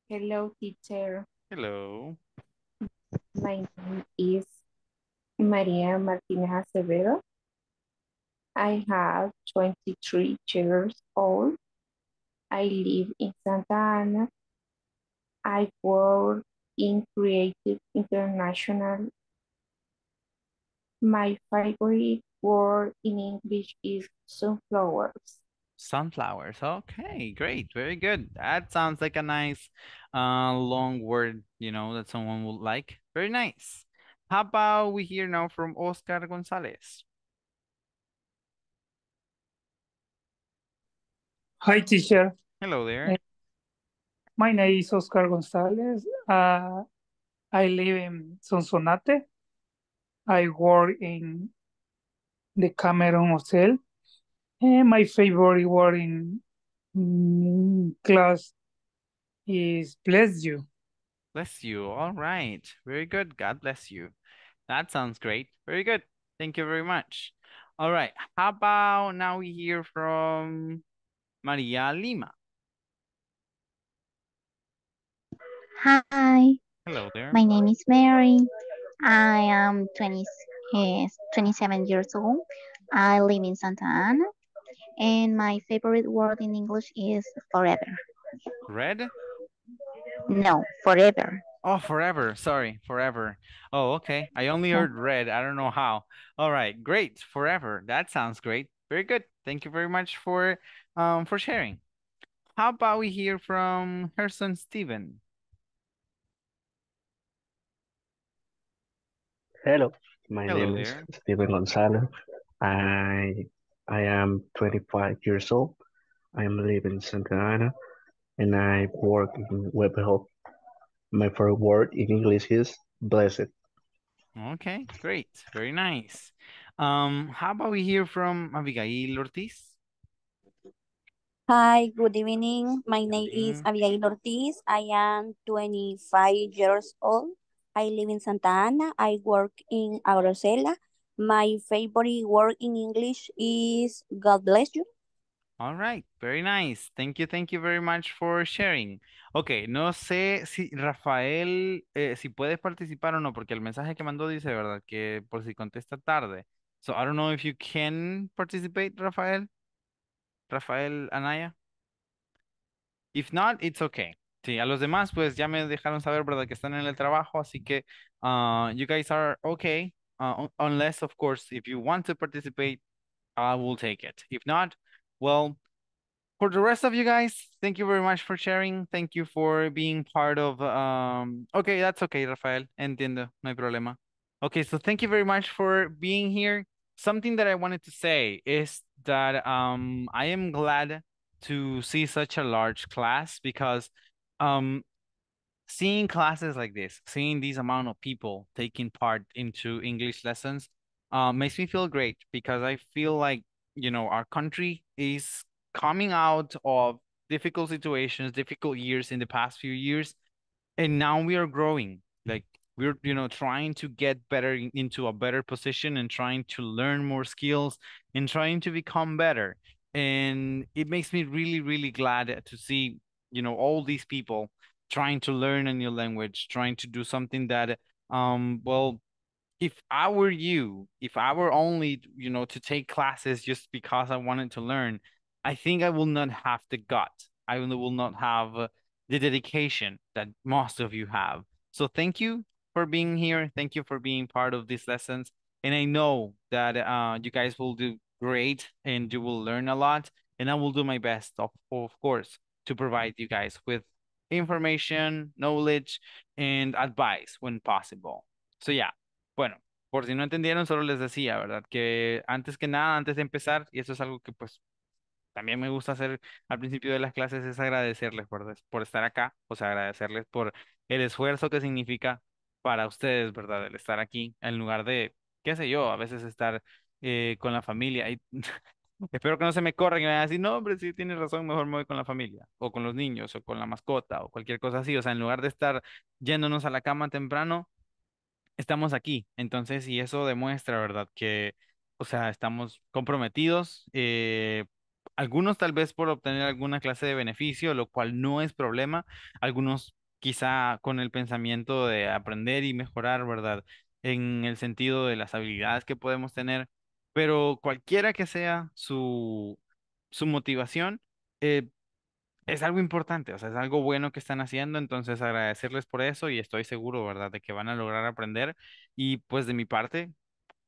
Hello, teacher. Hello. My name is Maria Martinez Acevedo. I have 23 years old. I live in Santa Ana. I work in Creative International. My favorite word in English is sunflowers. Sunflowers, okay, great, very good. That sounds like a nice uh, long word, you know, that someone would like. Very nice. How about we hear now from Oscar Gonzalez? Hi, teacher. Hello there. My name is Oscar Gonzalez. Uh, I live in Sonsonate. I work in the Cameron Hotel. And my favorite word in, in class is bless you. Bless you. All right. Very good. God bless you. That sounds great. Very good. Thank you very much. All right. How about now we hear from Maria Lima? Hi. Hello there. My name is Mary. I am 20, uh, 27 years old. I live in Santa Ana. And my favorite word in English is forever. Red? No, forever. Oh, forever. Sorry, forever. Oh, okay. I only heard red. I don't know how. All right, great. Forever. That sounds great. Very good. Thank you very much for um for sharing. How about we hear from Herson Steven? Hello, my Hello name there. is Steven Gonzalez. I I am 25 years old. I am living in Santa Ana, and I work in web help. My first word in English is blessed. Okay, great, very nice. Um, how about we hear from Abigail Ortiz? Hi, good evening. My name is Abigail Ortiz. I am 25 years old. I live in Santa Ana. I work in Aguascalientes. My favorite work in English is God bless you. All right, very nice. Thank you, thank you very much for sharing. Okay, no sé si Rafael, eh, si puedes participar o no, porque el mensaje que mandó dice, ¿verdad? Que por si contesta tarde. So I don't know if you can participate, Rafael. Rafael Anaya. If not, it's okay. Sí, a los demás, pues ya me dejaron saber, ¿verdad? Que están en el trabajo, así que uh, you guys are okay, uh, unless, of course, if you want to participate, I will take it. If not, well, for the rest of you guys, thank you very much for sharing. Thank you for being part of, um, okay, that's okay, Rafael. Entiendo, no hay problema. Okay, so thank you very much for being here. Something that I wanted to say is that um, I am glad to see such a large class because um seeing classes like this seeing these amount of people taking part into english lessons uh, makes me feel great because i feel like you know our country is coming out of difficult situations difficult years in the past few years and now we are growing like we're you know trying to get better into a better position and trying to learn more skills and trying to become better and it makes me really really glad to see you know all these people trying to learn a new language trying to do something that um well if i were you if i were only you know to take classes just because i wanted to learn i think i will not have the gut i will not have the dedication that most of you have so thank you for being here thank you for being part of these lessons and i know that uh, you guys will do great and you will learn a lot and i will do my best of, of course to provide you guys with information, knowledge, and advice when possible. So, yeah, bueno, por si no entendieron, solo les decía, ¿verdad? Que antes que nada, antes de empezar, y eso es algo que pues también me gusta hacer al principio de las clases, es agradecerles por, por estar acá, o sea, agradecerles por el esfuerzo que significa para ustedes, ¿verdad? El estar aquí en lugar de, qué sé yo, a veces estar eh, con la familia. Y Espero que no se me corren y me van a no, hombre, si tienes razón, mejor me voy con la familia, o con los niños, o con la mascota, o cualquier cosa así. O sea, en lugar de estar yéndonos a la cama temprano, estamos aquí. Entonces, y eso demuestra, ¿verdad? Que, o sea, estamos comprometidos, eh, algunos tal vez por obtener alguna clase de beneficio, lo cual no es problema, algunos quizá con el pensamiento de aprender y mejorar, ¿verdad? En el sentido de las habilidades que podemos tener, pero cualquiera que sea su, su motivación, eh, es algo importante, o sea, es algo bueno que están haciendo, entonces agradecerles por eso y estoy seguro, ¿verdad?, de que van a lograr aprender y pues de mi parte,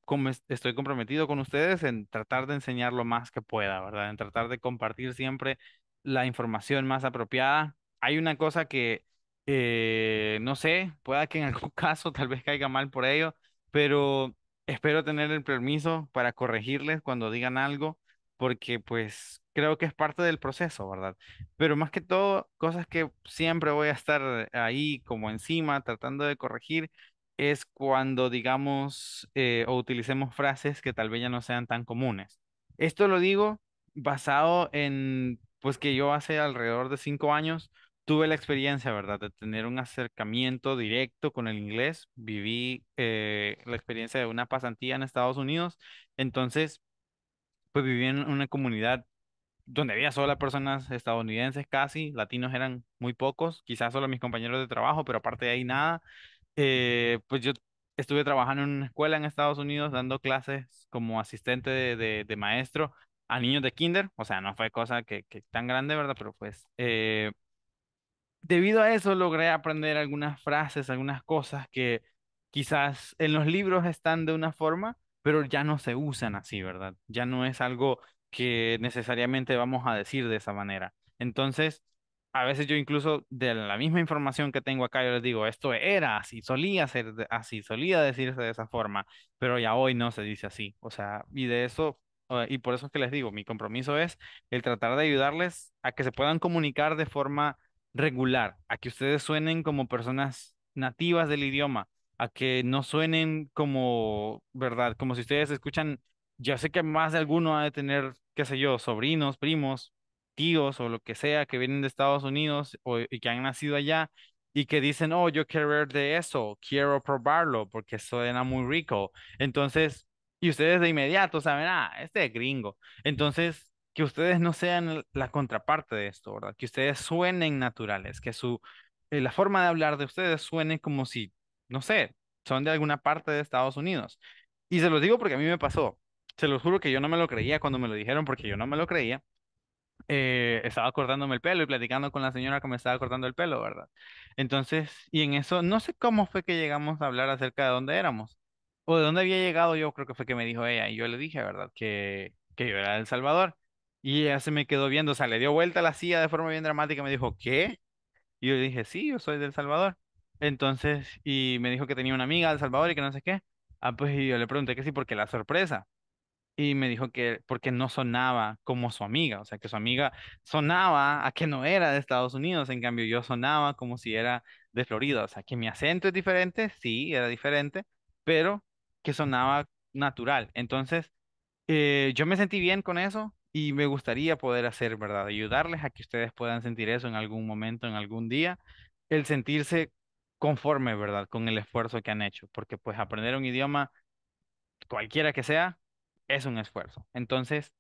como estoy comprometido con ustedes en tratar de enseñar lo más que pueda, ¿verdad?, en tratar de compartir siempre la información más apropiada. Hay una cosa que, eh, no sé, pueda que en algún caso tal vez caiga mal por ello, pero Espero tener el permiso para corregirles cuando digan algo, porque pues creo que es parte del proceso, ¿verdad? Pero más que todo, cosas que siempre voy a estar ahí como encima tratando de corregir es cuando digamos eh, o utilicemos frases que tal vez ya no sean tan comunes. Esto lo digo basado en pues que yo hace alrededor de cinco años tuve la experiencia, ¿verdad?, de tener un acercamiento directo con el inglés. Viví eh, la experiencia de una pasantía en Estados Unidos. Entonces, pues viví en una comunidad donde había solo personas estadounidenses casi, latinos eran muy pocos, quizás solo mis compañeros de trabajo, pero aparte de ahí nada. Eh, pues yo estuve trabajando en una escuela en Estados Unidos dando clases como asistente de, maestro a niños de kinder, o sea, no fue cosa que, tan grande, ¿verdad? Pero pues... Eh, debido a eso logré aprender algunas frases, algunas cosas que quizás en los libros están de una forma, pero ya no se usan así, ¿verdad? Ya no es algo que necesariamente vamos a decir de esa manera. Entonces, a veces yo incluso de la misma información que tengo acá, yo les digo, esto era así, solía ser así, solía decirse de esa forma, pero ya hoy no se dice así. O sea, y de eso, y por eso es que les digo, mi compromiso es el tratar de ayudarles a que se puedan comunicar de forma regular, a que ustedes suenen como personas nativas del idioma, a que no suenen como, ¿verdad? Como si ustedes escuchan, yo sé que más de alguno ha de tener, qué sé yo, sobrinos, primos, tíos o lo que sea que vienen de Estados Unidos o, y que han nacido allá y que dicen, oh, yo quiero ver de eso, quiero probarlo porque suena muy rico. Entonces, y ustedes de inmediato saben, ah, este es gringo. Entonces, que ustedes no sean la contraparte de esto, ¿verdad? Que ustedes suenen naturales, que su, eh, la forma de hablar de ustedes suene como si, no sé, son de alguna parte de Estados Unidos. Y se los digo porque a mí me pasó. Se los juro que yo no me lo creía cuando me lo dijeron porque yo no me lo creía. Eh, estaba cortándome el pelo y platicando con la señora que me estaba cortando el pelo, ¿verdad? Entonces, y en eso, no sé cómo fue que llegamos a hablar acerca de dónde éramos o de dónde había llegado yo, creo que fue que me dijo ella y yo le dije, ¿verdad? Que, que yo era de El Salvador. Y ella se me quedó viendo, o sea, le dio vuelta a la silla de forma bien dramática me dijo, ¿qué? Y yo le dije, sí, yo soy del Salvador. Entonces, y me dijo que tenía una amiga del Salvador y que no sé qué. Ah, pues y yo le pregunté que sí, porque la sorpresa. Y me dijo que porque no sonaba como su amiga, o sea, que su amiga sonaba a que no era de Estados Unidos, en cambio yo sonaba como si era de Florida, o sea, que mi acento es diferente, sí, era diferente, pero que sonaba natural. Entonces, eh, yo me sentí bien con eso, y me gustaría poder hacer, ¿verdad? Ayudarles a que ustedes puedan sentir eso en algún momento, en algún día, el sentirse conforme, ¿verdad? Con el esfuerzo que han hecho, porque pues aprender un idioma, cualquiera que sea, es un esfuerzo. Entonces,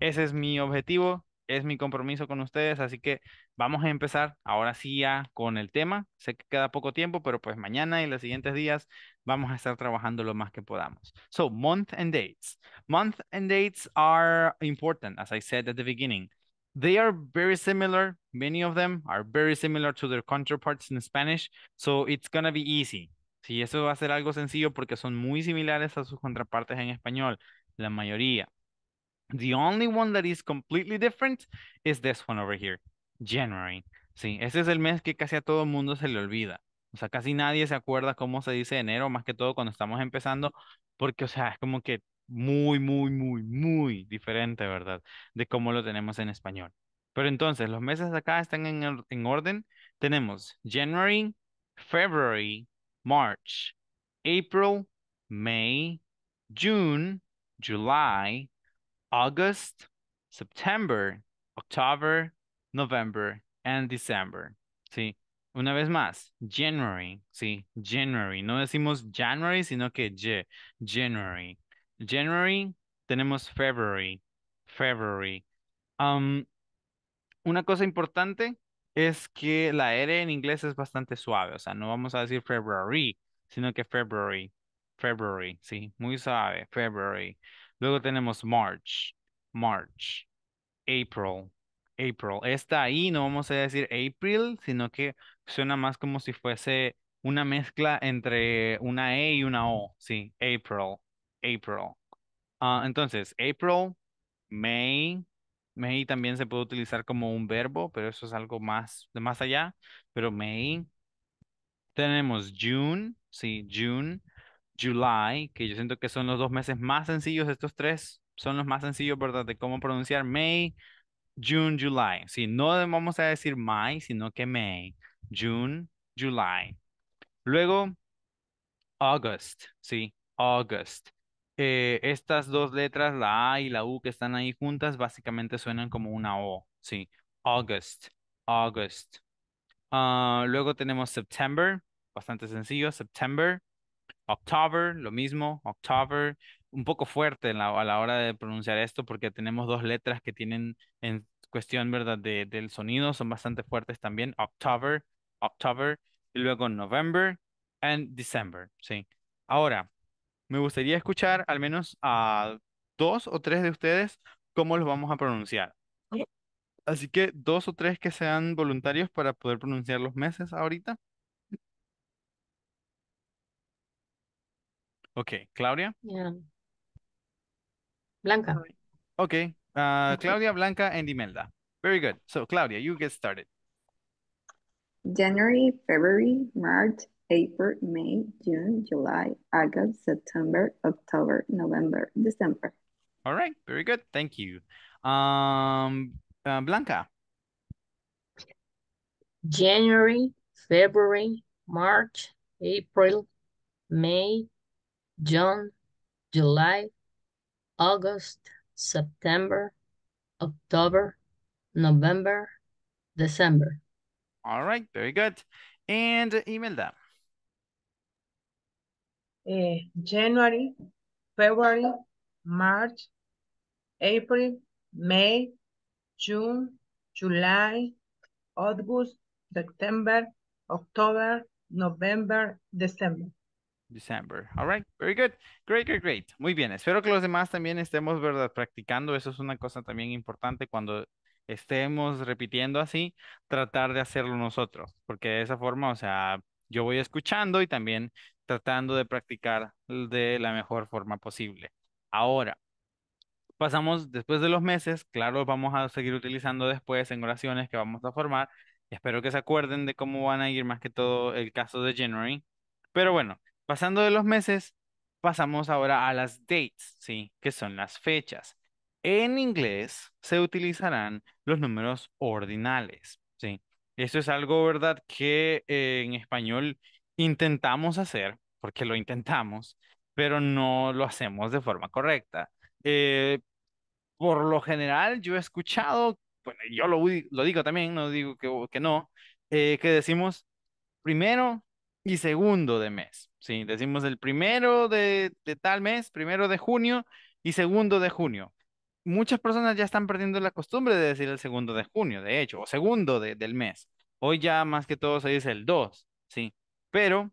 ese es mi objetivo, es mi compromiso con ustedes, así que vamos a empezar ahora sí ya con el tema. Sé que queda poco tiempo, pero pues mañana y los siguientes días vamos a estar trabajando lo más que podamos. So, month and dates. Month and dates are important, as I said at the beginning. They are very similar. Many of them are very similar to their counterparts in Spanish, so it's gonna be easy. Sí, eso va a ser algo sencillo porque son muy similares a sus contrapartes en español, la mayoría. The only one that is completely different is this one over here, January. Sí, ese es el mes que casi a todo el mundo se le olvida. O sea, casi nadie se acuerda cómo se dice enero, más que todo cuando estamos empezando, porque, o sea, es como que muy, muy, muy, muy diferente, ¿verdad? De cómo lo tenemos en español. Pero entonces, los meses acá están en, en orden. Tenemos January, February, March, April, May, June, July, August, September, October, November, and December. ¿Sí? Una vez más, January, ¿sí? January. No decimos January, sino que January. January, tenemos February, February. Um, una cosa importante es que la R en inglés es bastante suave, o sea, no vamos a decir February, sino que February, February, sí, muy suave, February. Luego tenemos March, March, April, April. Esta ahí no vamos a decir April, sino que suena más como si fuese una mezcla entre una E y una O. Sí, April, April. Ah, entonces, April, May. May también se puede utilizar como un verbo, pero eso es algo más de más allá. Pero May. Tenemos June, sí, June. July, que yo siento que son los dos meses más sencillos, estos tres son los más sencillos, ¿verdad? De cómo pronunciar May, June, July. Si sí, no vamos a decir May, sino que May, June, July. Luego, August, ¿sí? August. Eh, estas dos letras, la A y la U que están ahí juntas, básicamente suenan como una O, ¿sí? August, August. Ah, luego tenemos September, bastante sencillo, September. October, lo mismo, October, un poco fuerte a la hora de pronunciar esto porque tenemos dos letras que tienen en cuestión, ¿verdad?, del sonido, son bastante fuertes también, October, October, y luego November and December, ¿sí? Ahora, me gustaría escuchar al menos a dos o tres de ustedes cómo los vamos a pronunciar. Así que dos o tres que sean voluntarios para poder pronunciar los meses ahorita. Okay, Claudia? Yeah. Blanca. Okay, uh, okay. Claudia, Blanca, and Imelda. Very good. So Claudia, you get started. January, February, March, April, May, June, July, August, September, October, November, December. All right, very good. Thank you. Um, uh, Blanca. January, February, March, April, May, June, July, August, September, October, November, December. All right, very good. And them. Uh, January, February, March, April, May, June, July, August, September, October, November, December. December. All right, very good. Great, great, great. Muy bien, espero que los demás también estemos, ¿verdad? Practicando, eso es una cosa también importante cuando estemos repitiendo así, tratar de hacerlo nosotros, porque de esa forma, o sea, yo voy escuchando y también tratando de practicar de la mejor forma posible. Ahora, pasamos después de los meses, claro, vamos a seguir utilizando después en oraciones que vamos a formar. Espero que se acuerden de cómo van a ir más que todo el caso de January. Pero bueno, Pasando de los meses, pasamos ahora a las dates, ¿sí? Que son las fechas. En inglés se utilizarán los números ordinales, ¿sí? Eso es algo, ¿verdad?, que eh, en español intentamos hacer, porque lo intentamos, pero no lo hacemos de forma correcta. Eh, por lo general, yo he escuchado, bueno, yo lo, lo digo también, no digo que, que no, eh, que decimos primero y segundo de mes. Sí, decimos el primero de, tal mes, primero de junio y segundo de junio. Muchas personas ya están perdiendo la costumbre de decir el segundo de junio, de hecho, o segundo del mes. Hoy ya más que todo se dice el 2, sí. Pero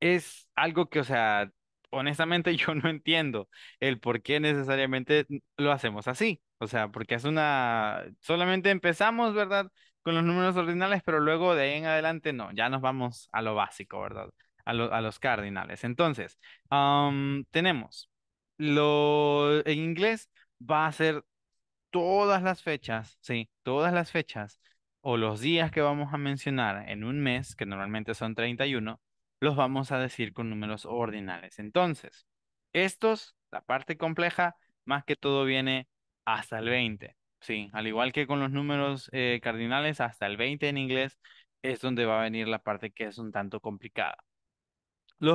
es algo que, o sea, honestamente yo no entiendo el por qué necesariamente lo hacemos así. O sea, porque es una, solamente empezamos, ¿verdad? Con los números ordinales, pero luego de ahí en adelante no, ya nos vamos a lo básico, ¿verdad? a, los Cardinales. Entonces, tenemos lo, en inglés va a ser todas las fechas, sí, todas las fechas o los días que vamos a mencionar en un mes, que normalmente son 31, los vamos a decir con números ordinales. Entonces, estos, la parte compleja, más que todo viene hasta el 20. Sí, al igual que con los números eh, cardinales, hasta el 20 en inglés es donde va a venir la parte que es un tanto complicada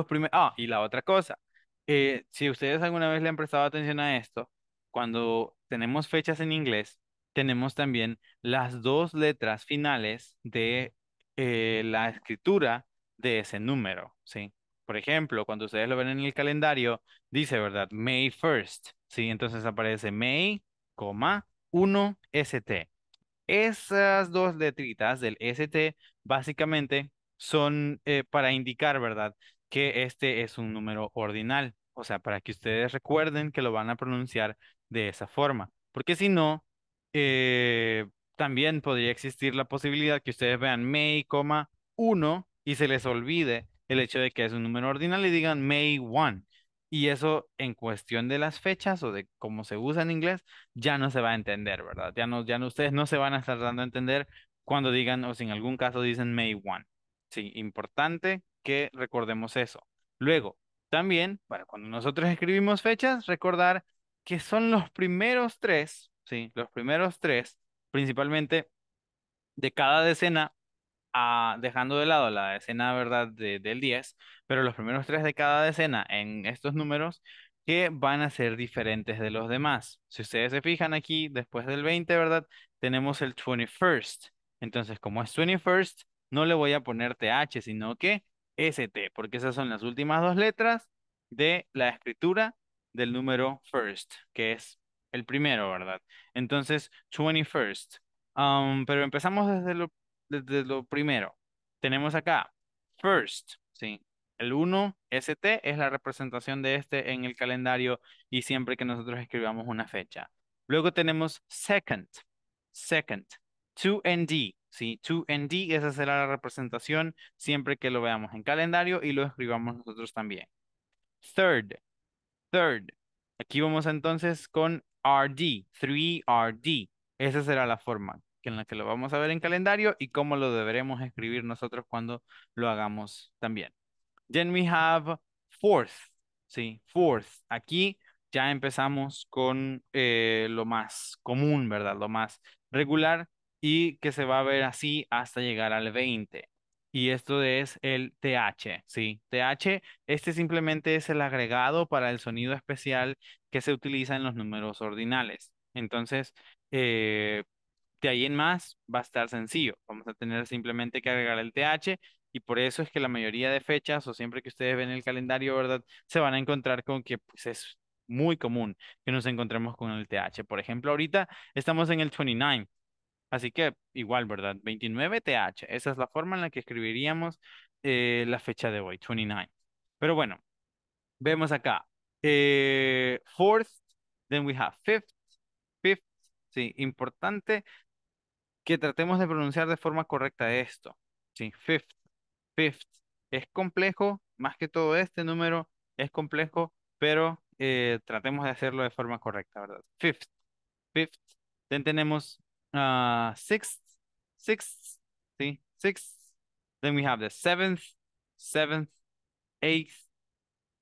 primeros... Ah, y la otra cosa, eh, si ustedes alguna vez le han prestado atención a esto, cuando tenemos fechas en inglés, tenemos también las dos letras finales de eh, la escritura de ese número, ¿sí? Por ejemplo, cuando ustedes lo ven en el calendario, dice, ¿verdad? May 1st, ¿sí? Entonces aparece May, 1 ST. Esas dos letritas del ST básicamente son eh, para indicar, ¿verdad? que este es un número ordinal. O sea, para que ustedes recuerden que lo van a pronunciar de esa forma. Porque si no, eh, también podría existir la posibilidad que ustedes vean May, 1 y se les olvide el hecho de que es un número ordinal y digan May 1. Y eso en cuestión de las fechas o de cómo se usa en inglés, ya no se va a entender, ¿verdad? Ya no, ya no, ustedes no se van a estar dando a entender cuando digan o si en algún caso dicen May 1. Sí, importante que recordemos eso. Luego, también, cuando nosotros escribimos fechas, recordar que son los primeros tres, ¿sí? Los primeros tres, principalmente de cada decena, ah, dejando de lado la decena, ¿verdad? del 10, pero los primeros tres de cada decena en estos números que van a ser diferentes de los demás. Si ustedes se fijan aquí, después del 20, ¿verdad? Tenemos el 21st. Entonces, como es 21st, no le voy a poner TH, sino que ST, porque esas son las últimas dos letras de la escritura del número first, que es el primero, ¿verdad? Entonces, 21st. Um, pero empezamos desde lo, desde lo primero. Tenemos acá, first, ¿sí? El 1, ST, es la representación de este en el calendario y siempre que nosotros escribamos una fecha. Luego tenemos second, second, 2ND, ¿sí? To and D, esa será la representación siempre que lo veamos en calendario y lo escribamos nosotros también. Third, third. Aquí vamos entonces con RD, 3RD. Esa será la forma en la que lo vamos a ver en calendario y cómo lo deberemos escribir nosotros cuando lo hagamos también. Then we have fourth, ¿sí? Fourth. Aquí ya empezamos con eh, lo más común, ¿verdad? Lo más regular, y que se va a ver así hasta llegar al 20. Y esto es el TH, ¿sí? TH, este simplemente es el agregado para el sonido especial que se utiliza en los números ordinales. Entonces, eh, de ahí en más va a estar sencillo. Vamos a tener simplemente que agregar el TH y por eso es que la mayoría de fechas o siempre que ustedes ven el calendario, ¿verdad? Se van a encontrar con que pues, es muy común que nos encontremos con el TH. Por ejemplo, ahorita estamos en el 29 Así que igual, ¿verdad? 29TH, esa es la forma en la que escribiríamos eh, la fecha de hoy, 29. Pero bueno, vemos acá. Eh, fourth, then we have fifth, fifth, sí, importante que tratemos de pronunciar de forma correcta esto, sí, fifth, fifth. Es complejo, más que todo este número es complejo, pero eh, tratemos de hacerlo de forma correcta, ¿verdad? Fifth, fifth. Then tenemos uh sixth, sixth, see, sixth. Then we have the seventh, seventh, eighth,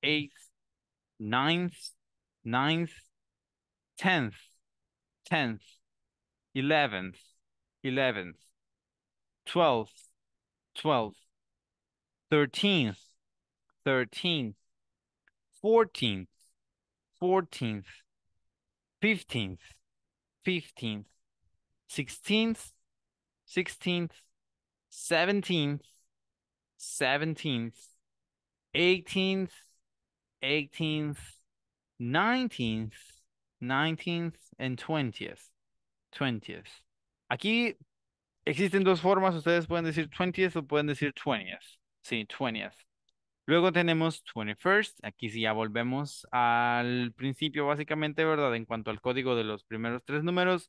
eighth, ninth, ninth, tenth, tenth, eleventh, eleventh, twelfth, twelfth, thirteenth, thirteenth, fourteenth, fourteenth, fifteenth, fifteenth, 16th, 16th, 17th, 17th, 18th, 18th, 19th, 19th, and 20th. 20th. Aquí existen dos formas, ustedes pueden decir 20th o pueden decir 20th. Sí, 20th. Luego tenemos 21st, aquí sí ya volvemos al principio básicamente, ¿verdad? En cuanto al código de los primeros tres números,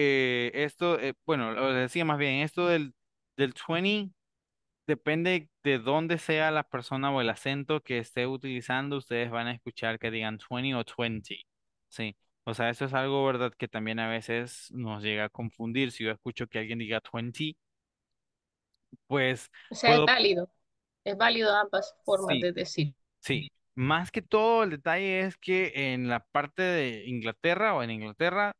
Eh, esto, eh, bueno, lo decía más bien, esto del, del 20 depende de dónde sea la persona o el acento que esté utilizando, ustedes van a escuchar que digan 20 o 20. Sí. O sea, eso es algo, ¿verdad? Que también a veces nos llega a confundir. Si yo escucho que alguien diga 20, pues... O sea, es válido. Es válido ambas formas de decir. Sí. Más que todo, el detalle es que en la parte de Inglaterra o en Inglaterra,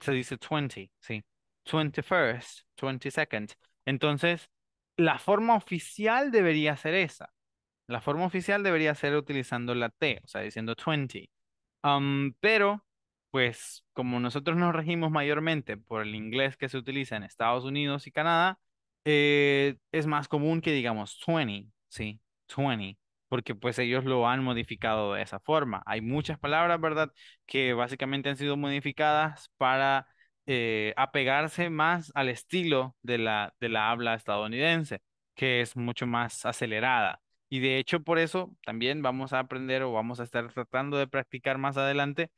se dice 20, sí. 21st, 22nd. Entonces, la forma oficial debería ser esa. La forma oficial debería ser utilizando la T, o sea, diciendo 20. Um, pero, pues, como nosotros nos regimos mayormente por el inglés que se utiliza en Estados Unidos y Canadá, eh, es más común que digamos 20, ¿sí? 20 porque pues ellos lo han modificado de esa forma. Hay muchas palabras, ¿verdad?, que básicamente han sido modificadas para eh, apegarse más al estilo de la, de la habla estadounidense, que es mucho más acelerada. Y de hecho, por eso también vamos a aprender o vamos a estar tratando de practicar más adelante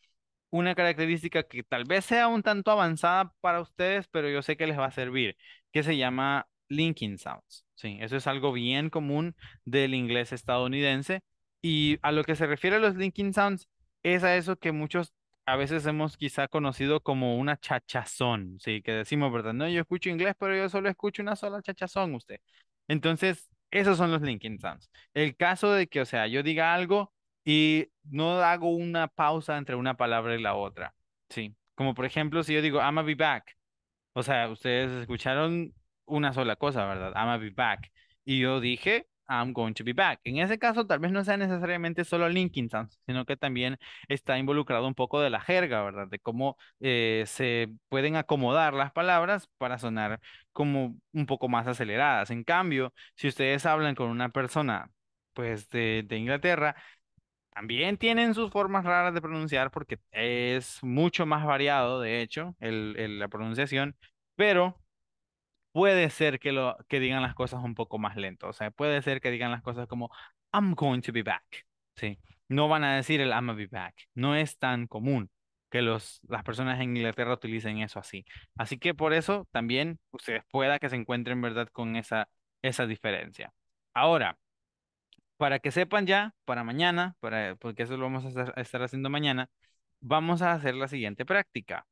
una característica que tal vez sea un tanto avanzada para ustedes, pero yo sé que les va a servir, que se llama linking sounds. Sí, eso es algo bien común del inglés estadounidense. Y a lo que se refiere a los linking sounds, es a eso que muchos a veces hemos quizá conocido como una chachazón, ¿sí? Que decimos, ¿verdad? No, yo escucho inglés, pero yo solo escucho una sola chachazón, usted. Entonces, esos son los linking sounds. El caso de que, o sea, yo diga algo y no hago una pausa entre una palabra y la otra, ¿sí? Como por ejemplo, si yo digo, I'm to be back. O sea, ustedes escucharon una sola cosa, ¿verdad? I'm gonna be back. Y yo dije, I'm going to be back. En ese caso, tal vez no sea necesariamente solo linking sounds, sino que también está involucrado un poco de la jerga, ¿verdad? De cómo eh, se pueden acomodar las palabras para sonar como un poco más aceleradas. En cambio, si ustedes hablan con una persona, pues, de, de Inglaterra, también tienen sus formas raras de pronunciar porque es mucho más variado, de hecho, el, la pronunciación, pero puede ser que, lo, que digan las cosas un poco más lento. O sea, puede ser que digan las cosas como, I'm going to be back. Sí. No van a decir el I'm to be back. No es tan común que los, las personas en Inglaterra utilicen eso así. Así que por eso también ustedes pueda que se encuentren, ¿verdad?, con esa, esa diferencia. Ahora, para que sepan ya, para mañana, para, porque eso lo vamos a estar haciendo mañana, vamos a hacer la siguiente práctica.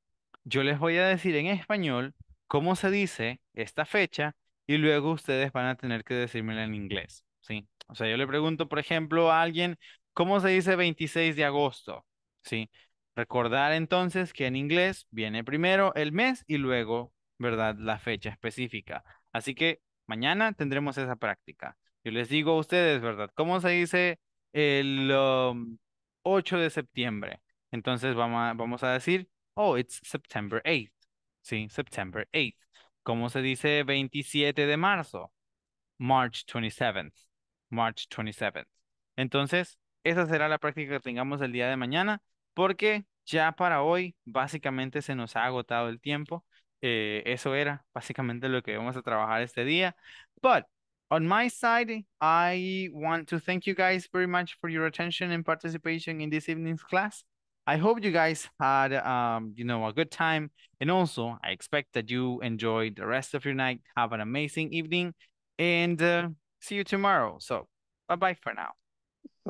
Yo les voy a decir en español cómo se dice esta fecha y luego ustedes van a tener que decírmela en inglés, ¿sí? O sea, yo le pregunto, por ejemplo, a alguien, ¿cómo se dice 26 de agosto? ¿Sí? Recordar entonces que en inglés viene primero el mes y luego, ¿verdad? La fecha específica. Así que mañana tendremos esa práctica. Yo les digo a ustedes, ¿verdad? ¿Cómo se dice el 8 um, de septiembre? Entonces vamos a, vamos a decir, oh, it's September 8th. ¿sí? September 8th. ¿Cómo se dice 27 de marzo? March 27th. March 27th. Entonces, esa será la práctica que tengamos el día de mañana, porque ya para hoy básicamente se nos ha agotado el tiempo. Eh, eso era básicamente lo que vamos a trabajar este día. But on my side, I want to thank you guys very much for your attention and participation in this evening's class. I hope you guys had um, you know, a good time. And also, I expect that you enjoyed the rest of your night. Have an amazing evening and uh, see you tomorrow. So, bye-bye for now.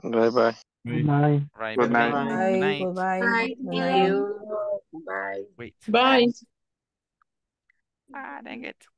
Bye-bye. Bye. Good night. Bye bye. Bye Bye. Bye. Wait. Bye. Ah, dang it.